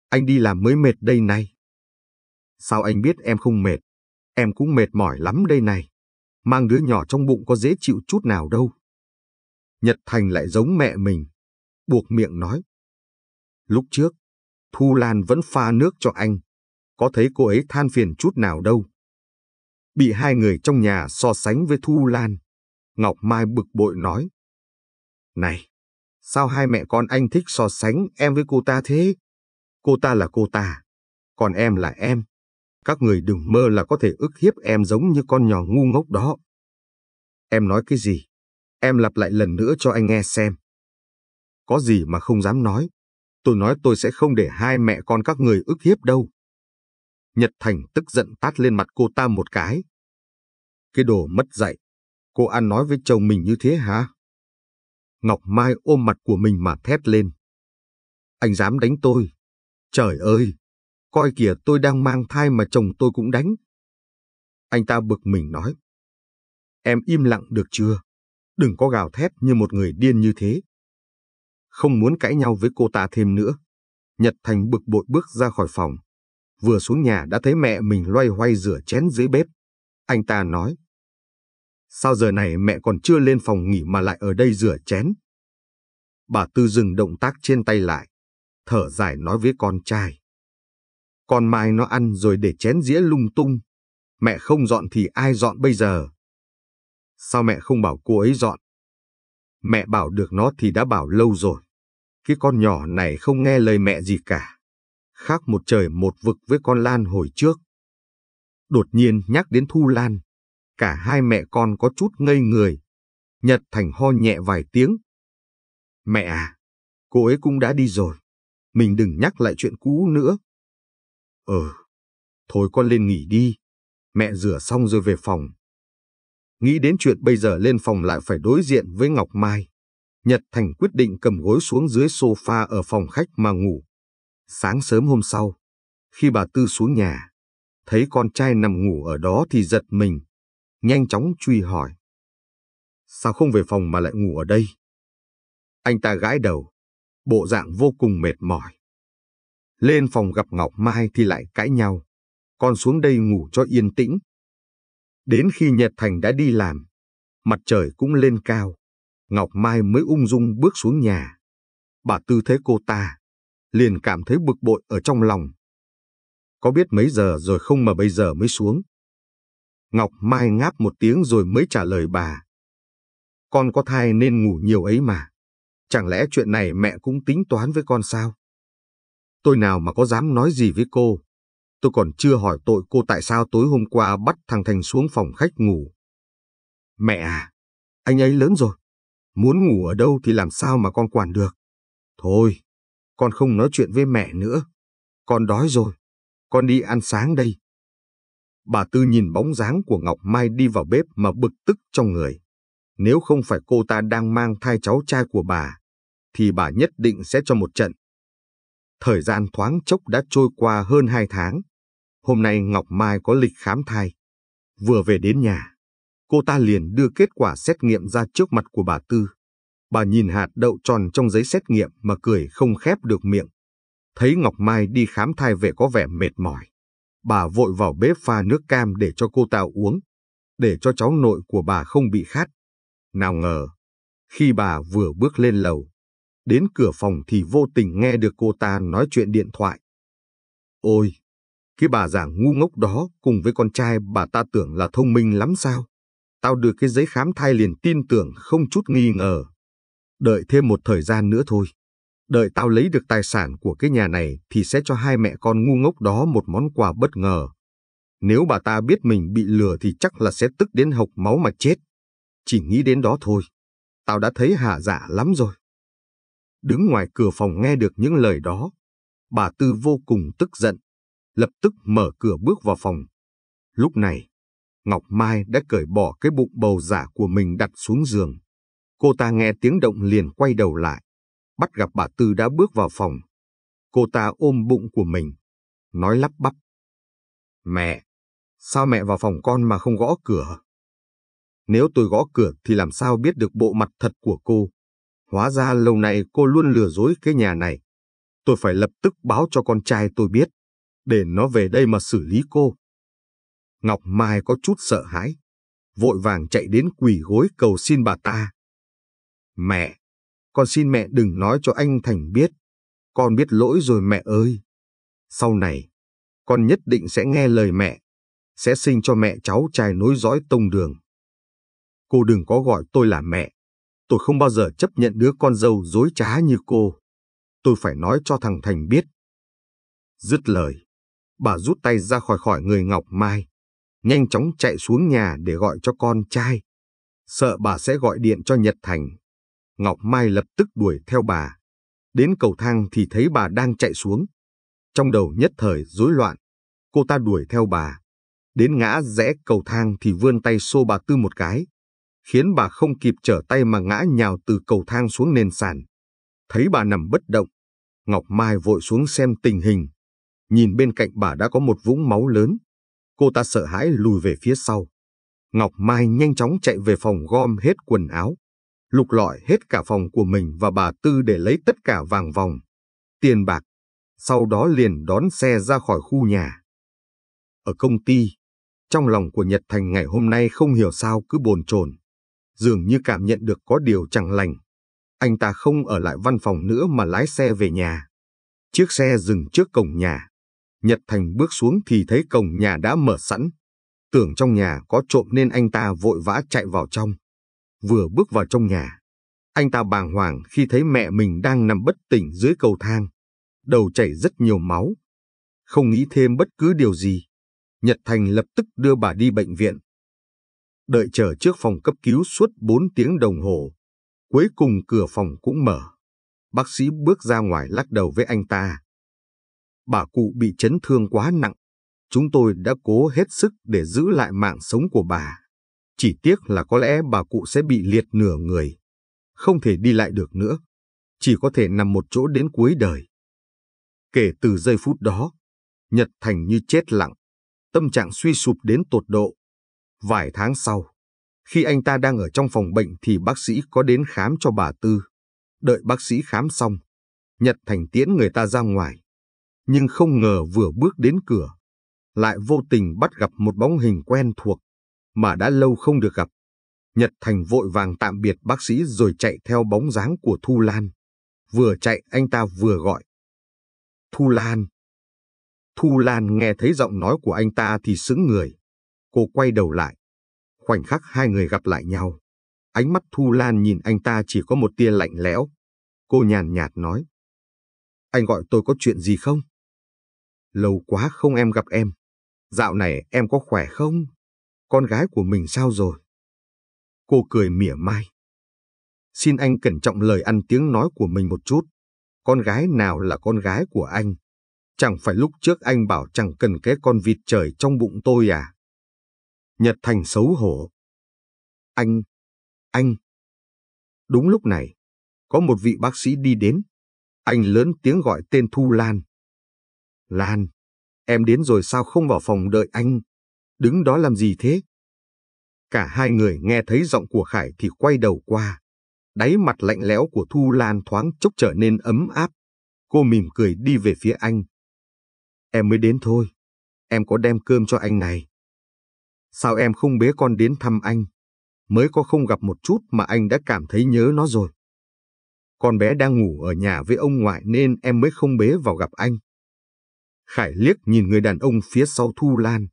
Anh đi làm mới mệt đây này. Sao anh biết em không mệt? Em cũng mệt mỏi lắm đây này. Mang đứa nhỏ trong bụng có dễ chịu chút nào đâu. Nhật Thành lại giống mẹ mình, buộc miệng nói. Lúc trước, Thu Lan vẫn pha nước cho anh. Có thấy cô ấy than phiền chút nào đâu bị hai người trong nhà so sánh với Thu Lan. Ngọc Mai bực bội nói. Này, sao hai mẹ con anh thích so sánh em với cô ta thế? Cô ta là cô ta, còn em là em. Các người đừng mơ là có thể ức hiếp em giống như con nhỏ ngu ngốc đó. Em nói cái gì? Em lặp lại lần nữa cho anh nghe xem. Có gì mà không dám nói. Tôi nói tôi sẽ không để hai mẹ con các người ức hiếp đâu. Nhật Thành tức giận tát lên mặt cô ta một cái. Cái đồ mất dạy, cô ăn nói với chồng mình như thế hả? Ngọc Mai ôm mặt của mình mà thét lên. Anh dám đánh tôi? Trời ơi! Coi kìa tôi đang mang thai mà chồng tôi cũng đánh. Anh ta bực mình nói. Em im lặng được chưa? Đừng có gào thét như một người điên như thế. Không muốn cãi nhau với cô ta thêm nữa. Nhật Thành bực bội bước ra khỏi phòng vừa xuống nhà đã thấy mẹ mình loay hoay rửa chén dưới bếp. Anh ta nói, sao giờ này mẹ còn chưa lên phòng nghỉ mà lại ở đây rửa chén? Bà Tư dừng động tác trên tay lại, thở dài nói với con trai. Con mai nó ăn rồi để chén dĩa lung tung, mẹ không dọn thì ai dọn bây giờ? Sao mẹ không bảo cô ấy dọn? Mẹ bảo được nó thì đã bảo lâu rồi. Cái con nhỏ này không nghe lời mẹ gì cả khác một trời một vực với con Lan hồi trước. Đột nhiên nhắc đến Thu Lan, cả hai mẹ con có chút ngây người. Nhật Thành ho nhẹ vài tiếng. Mẹ à, cô ấy cũng đã đi rồi, mình đừng nhắc lại chuyện cũ nữa. Ừ, thôi con lên nghỉ đi, mẹ rửa xong rồi về phòng. Nghĩ đến chuyện bây giờ lên phòng lại phải đối diện với Ngọc Mai. Nhật Thành quyết định cầm gối xuống dưới sofa ở phòng khách mà ngủ. Sáng sớm hôm sau, khi bà Tư xuống nhà, thấy con trai nằm ngủ ở đó thì giật mình, nhanh chóng truy hỏi. Sao không về phòng mà lại ngủ ở đây? Anh ta gãi đầu, bộ dạng vô cùng mệt mỏi. Lên phòng gặp Ngọc Mai thì lại cãi nhau, con xuống đây ngủ cho yên tĩnh. Đến khi Nhật Thành đã đi làm, mặt trời cũng lên cao, Ngọc Mai mới ung dung bước xuống nhà. Bà Tư thấy cô ta, liền cảm thấy bực bội ở trong lòng. Có biết mấy giờ rồi không mà bây giờ mới xuống. Ngọc Mai ngáp một tiếng rồi mới trả lời bà. Con có thai nên ngủ nhiều ấy mà. Chẳng lẽ chuyện này mẹ cũng tính toán với con sao? Tôi nào mà có dám nói gì với cô. Tôi còn chưa hỏi tội cô tại sao tối hôm qua bắt thằng Thành xuống phòng khách ngủ. Mẹ à, anh ấy lớn rồi. Muốn ngủ ở đâu thì làm sao mà con quản được. Thôi, con không nói chuyện với mẹ nữa. Con đói rồi. Con đi ăn sáng đây. Bà Tư nhìn bóng dáng của Ngọc Mai đi vào bếp mà bực tức trong người. Nếu không phải cô ta đang mang thai cháu trai của bà, thì bà nhất định sẽ cho một trận. Thời gian thoáng chốc đã trôi qua hơn hai tháng. Hôm nay Ngọc Mai có lịch khám thai. Vừa về đến nhà, cô ta liền đưa kết quả xét nghiệm ra trước mặt của bà Tư. Bà nhìn hạt đậu tròn trong giấy xét nghiệm mà cười không khép được miệng. Thấy Ngọc Mai đi khám thai về có vẻ mệt mỏi. Bà vội vào bếp pha nước cam để cho cô ta uống, để cho cháu nội của bà không bị khát. Nào ngờ, khi bà vừa bước lên lầu, đến cửa phòng thì vô tình nghe được cô ta nói chuyện điện thoại. Ôi, cái bà già ngu ngốc đó cùng với con trai bà ta tưởng là thông minh lắm sao? Tao được cái giấy khám thai liền tin tưởng không chút nghi ngờ. Đợi thêm một thời gian nữa thôi. Đợi tao lấy được tài sản của cái nhà này thì sẽ cho hai mẹ con ngu ngốc đó một món quà bất ngờ. Nếu bà ta biết mình bị lừa thì chắc là sẽ tức đến hộc máu mà chết. Chỉ nghĩ đến đó thôi. Tao đã thấy hạ dạ lắm rồi. Đứng ngoài cửa phòng nghe được những lời đó. Bà Tư vô cùng tức giận. Lập tức mở cửa bước vào phòng. Lúc này, Ngọc Mai đã cởi bỏ cái bụng bầu giả dạ của mình đặt xuống giường. Cô ta nghe tiếng động liền quay đầu lại, bắt gặp bà Tư đã bước vào phòng. Cô ta ôm bụng của mình, nói lắp bắp. Mẹ, sao mẹ vào phòng con mà không gõ cửa? Nếu tôi gõ cửa thì làm sao biết được bộ mặt thật của cô? Hóa ra lâu nay cô luôn lừa dối cái nhà này. Tôi phải lập tức báo cho con trai tôi biết, để nó về đây mà xử lý cô. Ngọc Mai có chút sợ hãi, vội vàng chạy đến quỳ gối cầu xin bà ta. Mẹ, con xin mẹ đừng nói cho anh Thành biết. Con biết lỗi rồi mẹ ơi. Sau này, con nhất định sẽ nghe lời mẹ. Sẽ sinh cho mẹ cháu trai nối dõi tông đường. Cô đừng có gọi tôi là mẹ. Tôi không bao giờ chấp nhận đứa con dâu dối trá như cô. Tôi phải nói cho thằng Thành biết. Dứt lời, bà rút tay ra khỏi khỏi người Ngọc Mai. Nhanh chóng chạy xuống nhà để gọi cho con trai. Sợ bà sẽ gọi điện cho Nhật Thành. Ngọc Mai lập tức đuổi theo bà. Đến cầu thang thì thấy bà đang chạy xuống. Trong đầu nhất thời rối loạn, cô ta đuổi theo bà. Đến ngã rẽ cầu thang thì vươn tay xô bà Tư một cái, khiến bà không kịp trở tay mà ngã nhào từ cầu thang xuống nền sàn. Thấy bà nằm bất động, Ngọc Mai vội xuống xem tình hình. Nhìn bên cạnh bà đã có một vũng máu lớn. Cô ta sợ hãi lùi về phía sau. Ngọc Mai nhanh chóng chạy về phòng gom hết quần áo, lục lọi hết cả phòng của mình và bà Tư để lấy tất cả vàng vòng, tiền bạc, sau đó liền đón xe ra khỏi khu nhà. Ở công ty, trong lòng của Nhật Thành ngày hôm nay không hiểu sao cứ bồn chồn, dường như cảm nhận được có điều chẳng lành. Anh ta không ở lại văn phòng nữa mà lái xe về nhà. Chiếc xe dừng trước cổng nhà. Nhật Thành bước xuống thì thấy cổng nhà đã mở sẵn. Tưởng trong nhà có trộm nên anh ta vội vã chạy vào trong vừa bước vào trong nhà. Anh ta bàng hoàng khi thấy mẹ mình đang nằm bất tỉnh dưới cầu thang, đầu chảy rất nhiều máu. Không nghĩ thêm bất cứ điều gì, Nhật Thành lập tức đưa bà đi bệnh viện. Đợi chờ trước phòng cấp cứu suốt 4 tiếng đồng hồ, cuối cùng cửa phòng cũng mở. Bác sĩ bước ra ngoài lắc đầu với anh ta. Bà cụ bị chấn thương quá nặng, chúng tôi đã cố hết sức để giữ lại mạng sống của bà. Chỉ tiếc là có lẽ bà cụ sẽ bị liệt nửa người, không thể đi lại được nữa, chỉ có thể nằm một chỗ đến cuối đời. Kể từ giây phút đó, Nhật Thành như chết lặng, tâm trạng suy sụp đến tột độ. Vài tháng sau, khi anh ta đang ở trong phòng bệnh thì bác sĩ có đến khám cho bà Tư. Đợi bác sĩ khám xong, Nhật Thành tiễn người ta ra ngoài. Nhưng không ngờ vừa bước đến cửa, lại vô tình bắt gặp một bóng hình quen thuộc mà đã lâu không được gặp. Nhật Thành vội vàng tạm biệt bác sĩ rồi chạy theo bóng dáng của Thu Lan. Vừa chạy anh ta vừa gọi. Thu Lan. Thu Lan nghe thấy giọng nói của anh ta thì sững người. Cô quay đầu lại. Khoảnh khắc hai người gặp lại nhau. Ánh mắt Thu Lan nhìn anh ta chỉ có một tia lạnh lẽo. Cô nhàn nhạt nói. Anh gọi tôi có chuyện gì không? Lâu quá không em gặp em. Dạo này em có khỏe không? con gái của mình sao rồi? Cô cười mỉa mai. Xin anh cẩn trọng lời ăn tiếng nói của mình một chút. Con gái nào là con gái của anh? Chẳng phải lúc trước anh bảo chẳng cần cái con vịt trời trong bụng tôi à? Nhật Thành xấu hổ. Anh, anh. Đúng lúc này, có một vị bác sĩ đi đến. Anh lớn tiếng gọi tên Thu Lan. Lan, em đến rồi sao không vào phòng đợi anh? đứng đó làm gì thế? Cả hai người nghe thấy giọng của Khải thì quay đầu qua. Đáy mặt lạnh lẽo của Thu Lan thoáng chốc trở nên ấm áp. Cô mỉm cười đi về phía anh. Em mới đến thôi. Em có đem cơm cho anh này. Sao em không bế con đến thăm anh? Mới có không gặp một chút mà anh đã cảm thấy nhớ nó rồi. Con bé đang ngủ ở nhà với ông ngoại nên em mới không bế vào gặp anh. Khải liếc nhìn người đàn ông phía sau Thu Lan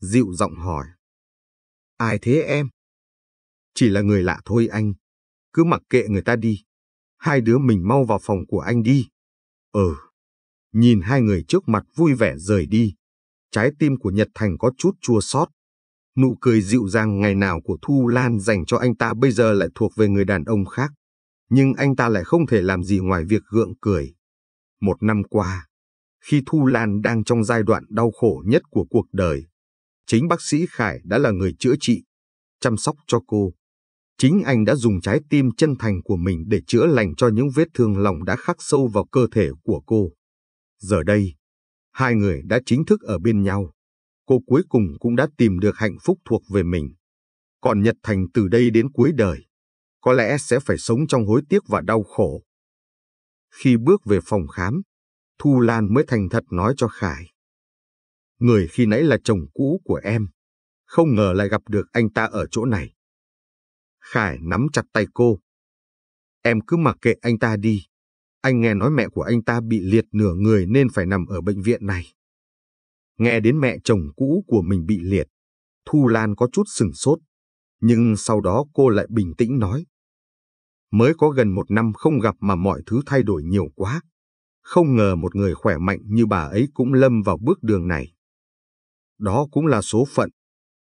dịu giọng hỏi. Ai thế em? Chỉ là người lạ thôi anh, cứ mặc kệ người ta đi. Hai đứa mình mau vào phòng của anh đi. Ừ. Nhìn hai người trước mặt vui vẻ rời đi. Trái tim của Nhật Thành có chút chua xót. Nụ cười dịu dàng ngày nào của Thu Lan dành cho anh ta bây giờ lại thuộc về người đàn ông khác. Nhưng anh ta lại không thể làm gì ngoài việc gượng cười. Một năm qua, khi Thu Lan đang trong giai đoạn đau khổ nhất của cuộc đời, Chính bác sĩ Khải đã là người chữa trị, chăm sóc cho cô. Chính anh đã dùng trái tim chân thành của mình để chữa lành cho những vết thương lòng đã khắc sâu vào cơ thể của cô. Giờ đây, hai người đã chính thức ở bên nhau. Cô cuối cùng cũng đã tìm được hạnh phúc thuộc về mình. Còn Nhật Thành từ đây đến cuối đời, có lẽ sẽ phải sống trong hối tiếc và đau khổ. Khi bước về phòng khám, Thu Lan mới thành thật nói cho Khải người khi nãy là chồng cũ của em. Không ngờ lại gặp được anh ta ở chỗ này. Khải nắm chặt tay cô. Em cứ mặc kệ anh ta đi. Anh nghe nói mẹ của anh ta bị liệt nửa người nên phải nằm ở bệnh viện này. Nghe đến mẹ chồng cũ của mình bị liệt, Thu Lan có chút sừng sốt. Nhưng sau đó cô lại bình tĩnh nói. Mới có gần một năm không gặp mà mọi thứ thay đổi nhiều quá. Không ngờ một người khỏe mạnh như bà ấy cũng lâm vào bước đường này. Đó cũng là số phận.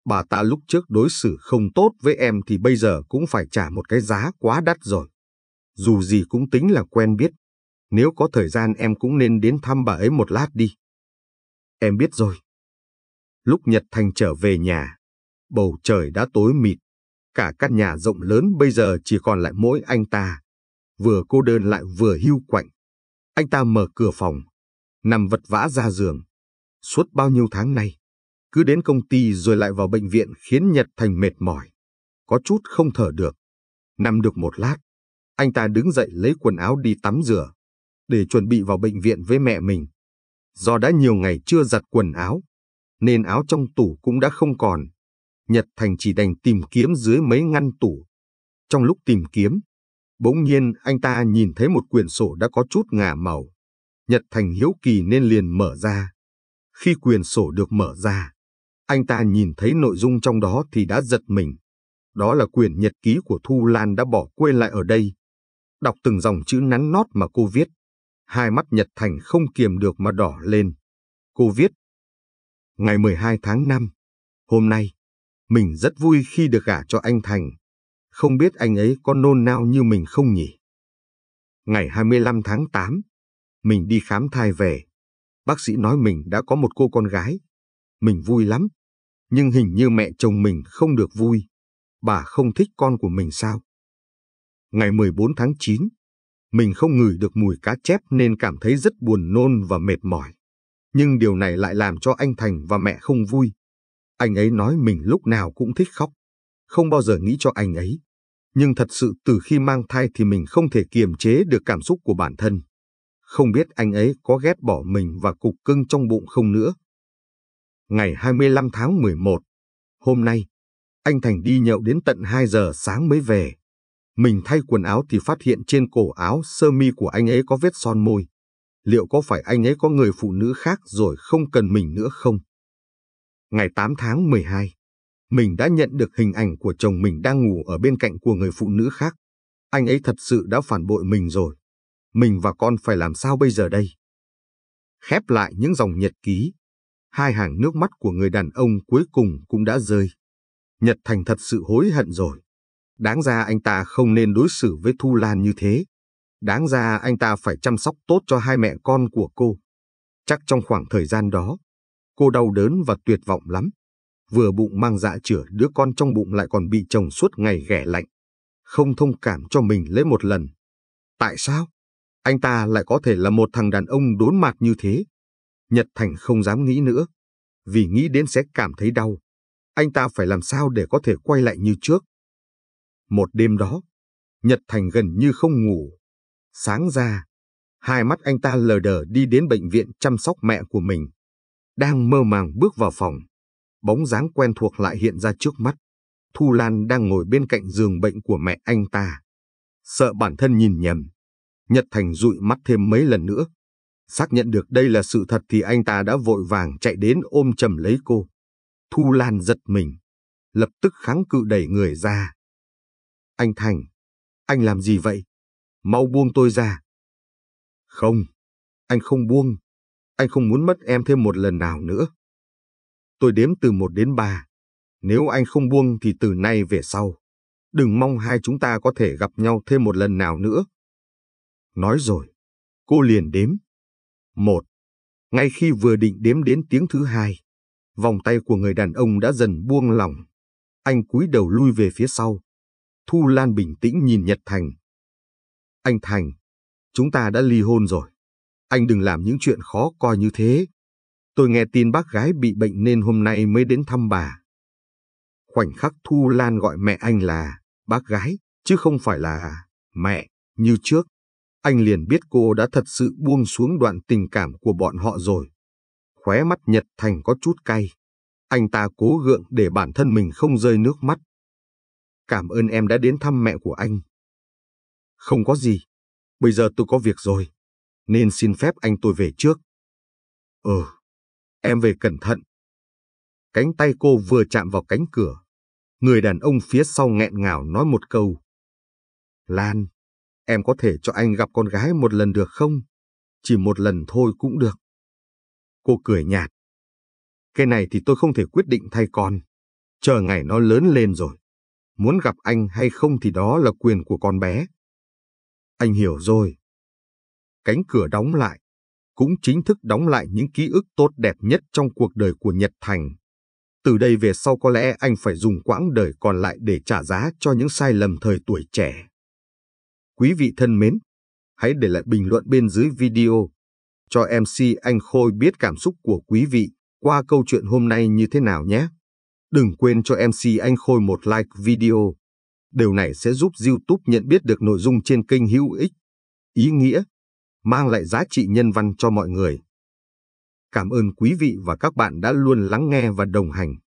Bà ta lúc trước đối xử không tốt với em thì bây giờ cũng phải trả một cái giá quá đắt rồi. Dù gì cũng tính là quen biết. Nếu có thời gian em cũng nên đến thăm bà ấy một lát đi. Em biết rồi. Lúc Nhật Thành trở về nhà, bầu trời đã tối mịt. Cả căn nhà rộng lớn bây giờ chỉ còn lại mỗi anh ta. Vừa cô đơn lại vừa hưu quạnh. Anh ta mở cửa phòng, nằm vật vã ra giường. Suốt bao nhiêu tháng nay, cứ đến công ty rồi lại vào bệnh viện khiến Nhật Thành mệt mỏi, có chút không thở được. Nằm được một lát, anh ta đứng dậy lấy quần áo đi tắm rửa, để chuẩn bị vào bệnh viện với mẹ mình. Do đã nhiều ngày chưa giặt quần áo, nên áo trong tủ cũng đã không còn. Nhật Thành chỉ đành tìm kiếm dưới mấy ngăn tủ. Trong lúc tìm kiếm, bỗng nhiên anh ta nhìn thấy một quyển sổ đã có chút ngả màu. Nhật Thành hiếu kỳ nên liền mở ra. Khi quyển sổ được mở ra, anh ta nhìn thấy nội dung trong đó thì đã giật mình. Đó là quyển nhật ký của Thu Lan đã bỏ quên lại ở đây. Đọc từng dòng chữ nắn nót mà cô viết. Hai mắt Nhật Thành không kiềm được mà đỏ lên. Cô viết. Ngày 12 tháng 5, hôm nay, mình rất vui khi được gả cho anh Thành. Không biết anh ấy có nôn nao như mình không nhỉ? Ngày 25 tháng 8, mình đi khám thai về. Bác sĩ nói mình đã có một cô con gái. Mình vui lắm nhưng hình như mẹ chồng mình không được vui. Bà không thích con của mình sao? Ngày 14 tháng 9, mình không ngửi được mùi cá chép nên cảm thấy rất buồn nôn và mệt mỏi. Nhưng điều này lại làm cho anh Thành và mẹ không vui. Anh ấy nói mình lúc nào cũng thích khóc, không bao giờ nghĩ cho anh ấy. Nhưng thật sự từ khi mang thai thì mình không thể kiềm chế được cảm xúc của bản thân. Không biết anh ấy có ghét bỏ mình và cục cưng trong bụng không nữa ngày 25 tháng 11. Hôm nay, anh Thành đi nhậu đến tận 2 giờ sáng mới về. Mình thay quần áo thì phát hiện trên cổ áo sơ mi của anh ấy có vết son môi. Liệu có phải anh ấy có người phụ nữ khác rồi không cần mình nữa không? Ngày 8 tháng 12, mình đã nhận được hình ảnh của chồng mình đang ngủ ở bên cạnh của người phụ nữ khác. Anh ấy thật sự đã phản bội mình rồi. Mình và con phải làm sao bây giờ đây? Khép lại những dòng nhật ký, hai hàng nước mắt của người đàn ông cuối cùng cũng đã rơi. Nhật Thành thật sự hối hận rồi. Đáng ra anh ta không nên đối xử với Thu Lan như thế. Đáng ra anh ta phải chăm sóc tốt cho hai mẹ con của cô. Chắc trong khoảng thời gian đó, cô đau đớn và tuyệt vọng lắm. Vừa bụng mang dạ chữa đứa con trong bụng lại còn bị chồng suốt ngày ghẻ lạnh. Không thông cảm cho mình lấy một lần. Tại sao? Anh ta lại có thể là một thằng đàn ông đốn mặt như thế. Nhật Thành không dám nghĩ nữa, vì nghĩ đến sẽ cảm thấy đau. Anh ta phải làm sao để có thể quay lại như trước. Một đêm đó, Nhật Thành gần như không ngủ. Sáng ra, hai mắt anh ta lờ đờ đi đến bệnh viện chăm sóc mẹ của mình. Đang mơ màng bước vào phòng, bóng dáng quen thuộc lại hiện ra trước mắt. Thu Lan đang ngồi bên cạnh giường bệnh của mẹ anh ta. Sợ bản thân nhìn nhầm, Nhật Thành dụi mắt thêm mấy lần nữa. Xác nhận được đây là sự thật thì anh ta đã vội vàng chạy đến ôm chầm lấy cô. Thu Lan giật mình, lập tức kháng cự đẩy người ra. Anh Thành, anh làm gì vậy? Mau buông tôi ra. Không, anh không buông. Anh không muốn mất em thêm một lần nào nữa. Tôi đếm từ một đến ba. Nếu anh không buông thì từ nay về sau, đừng mong hai chúng ta có thể gặp nhau thêm một lần nào nữa. Nói rồi, cô liền đếm. Một, ngay khi vừa định đếm đến tiếng thứ hai, vòng tay của người đàn ông đã dần buông lỏng. Anh cúi đầu lui về phía sau. Thu Lan bình tĩnh nhìn Nhật Thành. Anh Thành, chúng ta đã ly hôn rồi. Anh đừng làm những chuyện khó coi như thế. Tôi nghe tin bác gái bị bệnh nên hôm nay mới đến thăm bà. Khoảnh khắc Thu Lan gọi mẹ anh là bác gái, chứ không phải là mẹ như trước anh liền biết cô đã thật sự buông xuống đoạn tình cảm của bọn họ rồi. Khóe mắt Nhật Thành có chút cay. Anh ta cố gượng để bản thân mình không rơi nước mắt. Cảm ơn em đã đến thăm mẹ của anh. Không có gì. Bây giờ tôi có việc rồi. Nên xin phép anh tôi về trước. Ừ. Em về cẩn thận. Cánh tay cô vừa chạm vào cánh cửa. Người đàn ông phía sau nghẹn ngào nói một câu. Lan. Em có thể cho anh gặp con gái một lần được không? Chỉ một lần thôi cũng được. Cô cười nhạt. Cái này thì tôi không thể quyết định thay con. Chờ ngày nó lớn lên rồi. Muốn gặp anh hay không thì đó là quyền của con bé. Anh hiểu rồi. Cánh cửa đóng lại, cũng chính thức đóng lại những ký ức tốt đẹp nhất trong cuộc đời của Nhật Thành. Từ đây về sau có lẽ anh phải dùng quãng đời còn lại để trả giá cho những sai lầm thời tuổi trẻ. Quý vị thân mến, hãy để lại bình luận bên dưới video cho MC Anh Khôi biết cảm xúc của quý vị qua câu chuyện hôm nay như thế nào nhé. Đừng quên cho MC Anh Khôi một like video. Điều này sẽ giúp YouTube nhận biết được nội dung trên kênh hữu ích, ý nghĩa, mang lại giá trị nhân văn cho mọi người. Cảm ơn quý vị và các bạn đã luôn lắng nghe và đồng hành.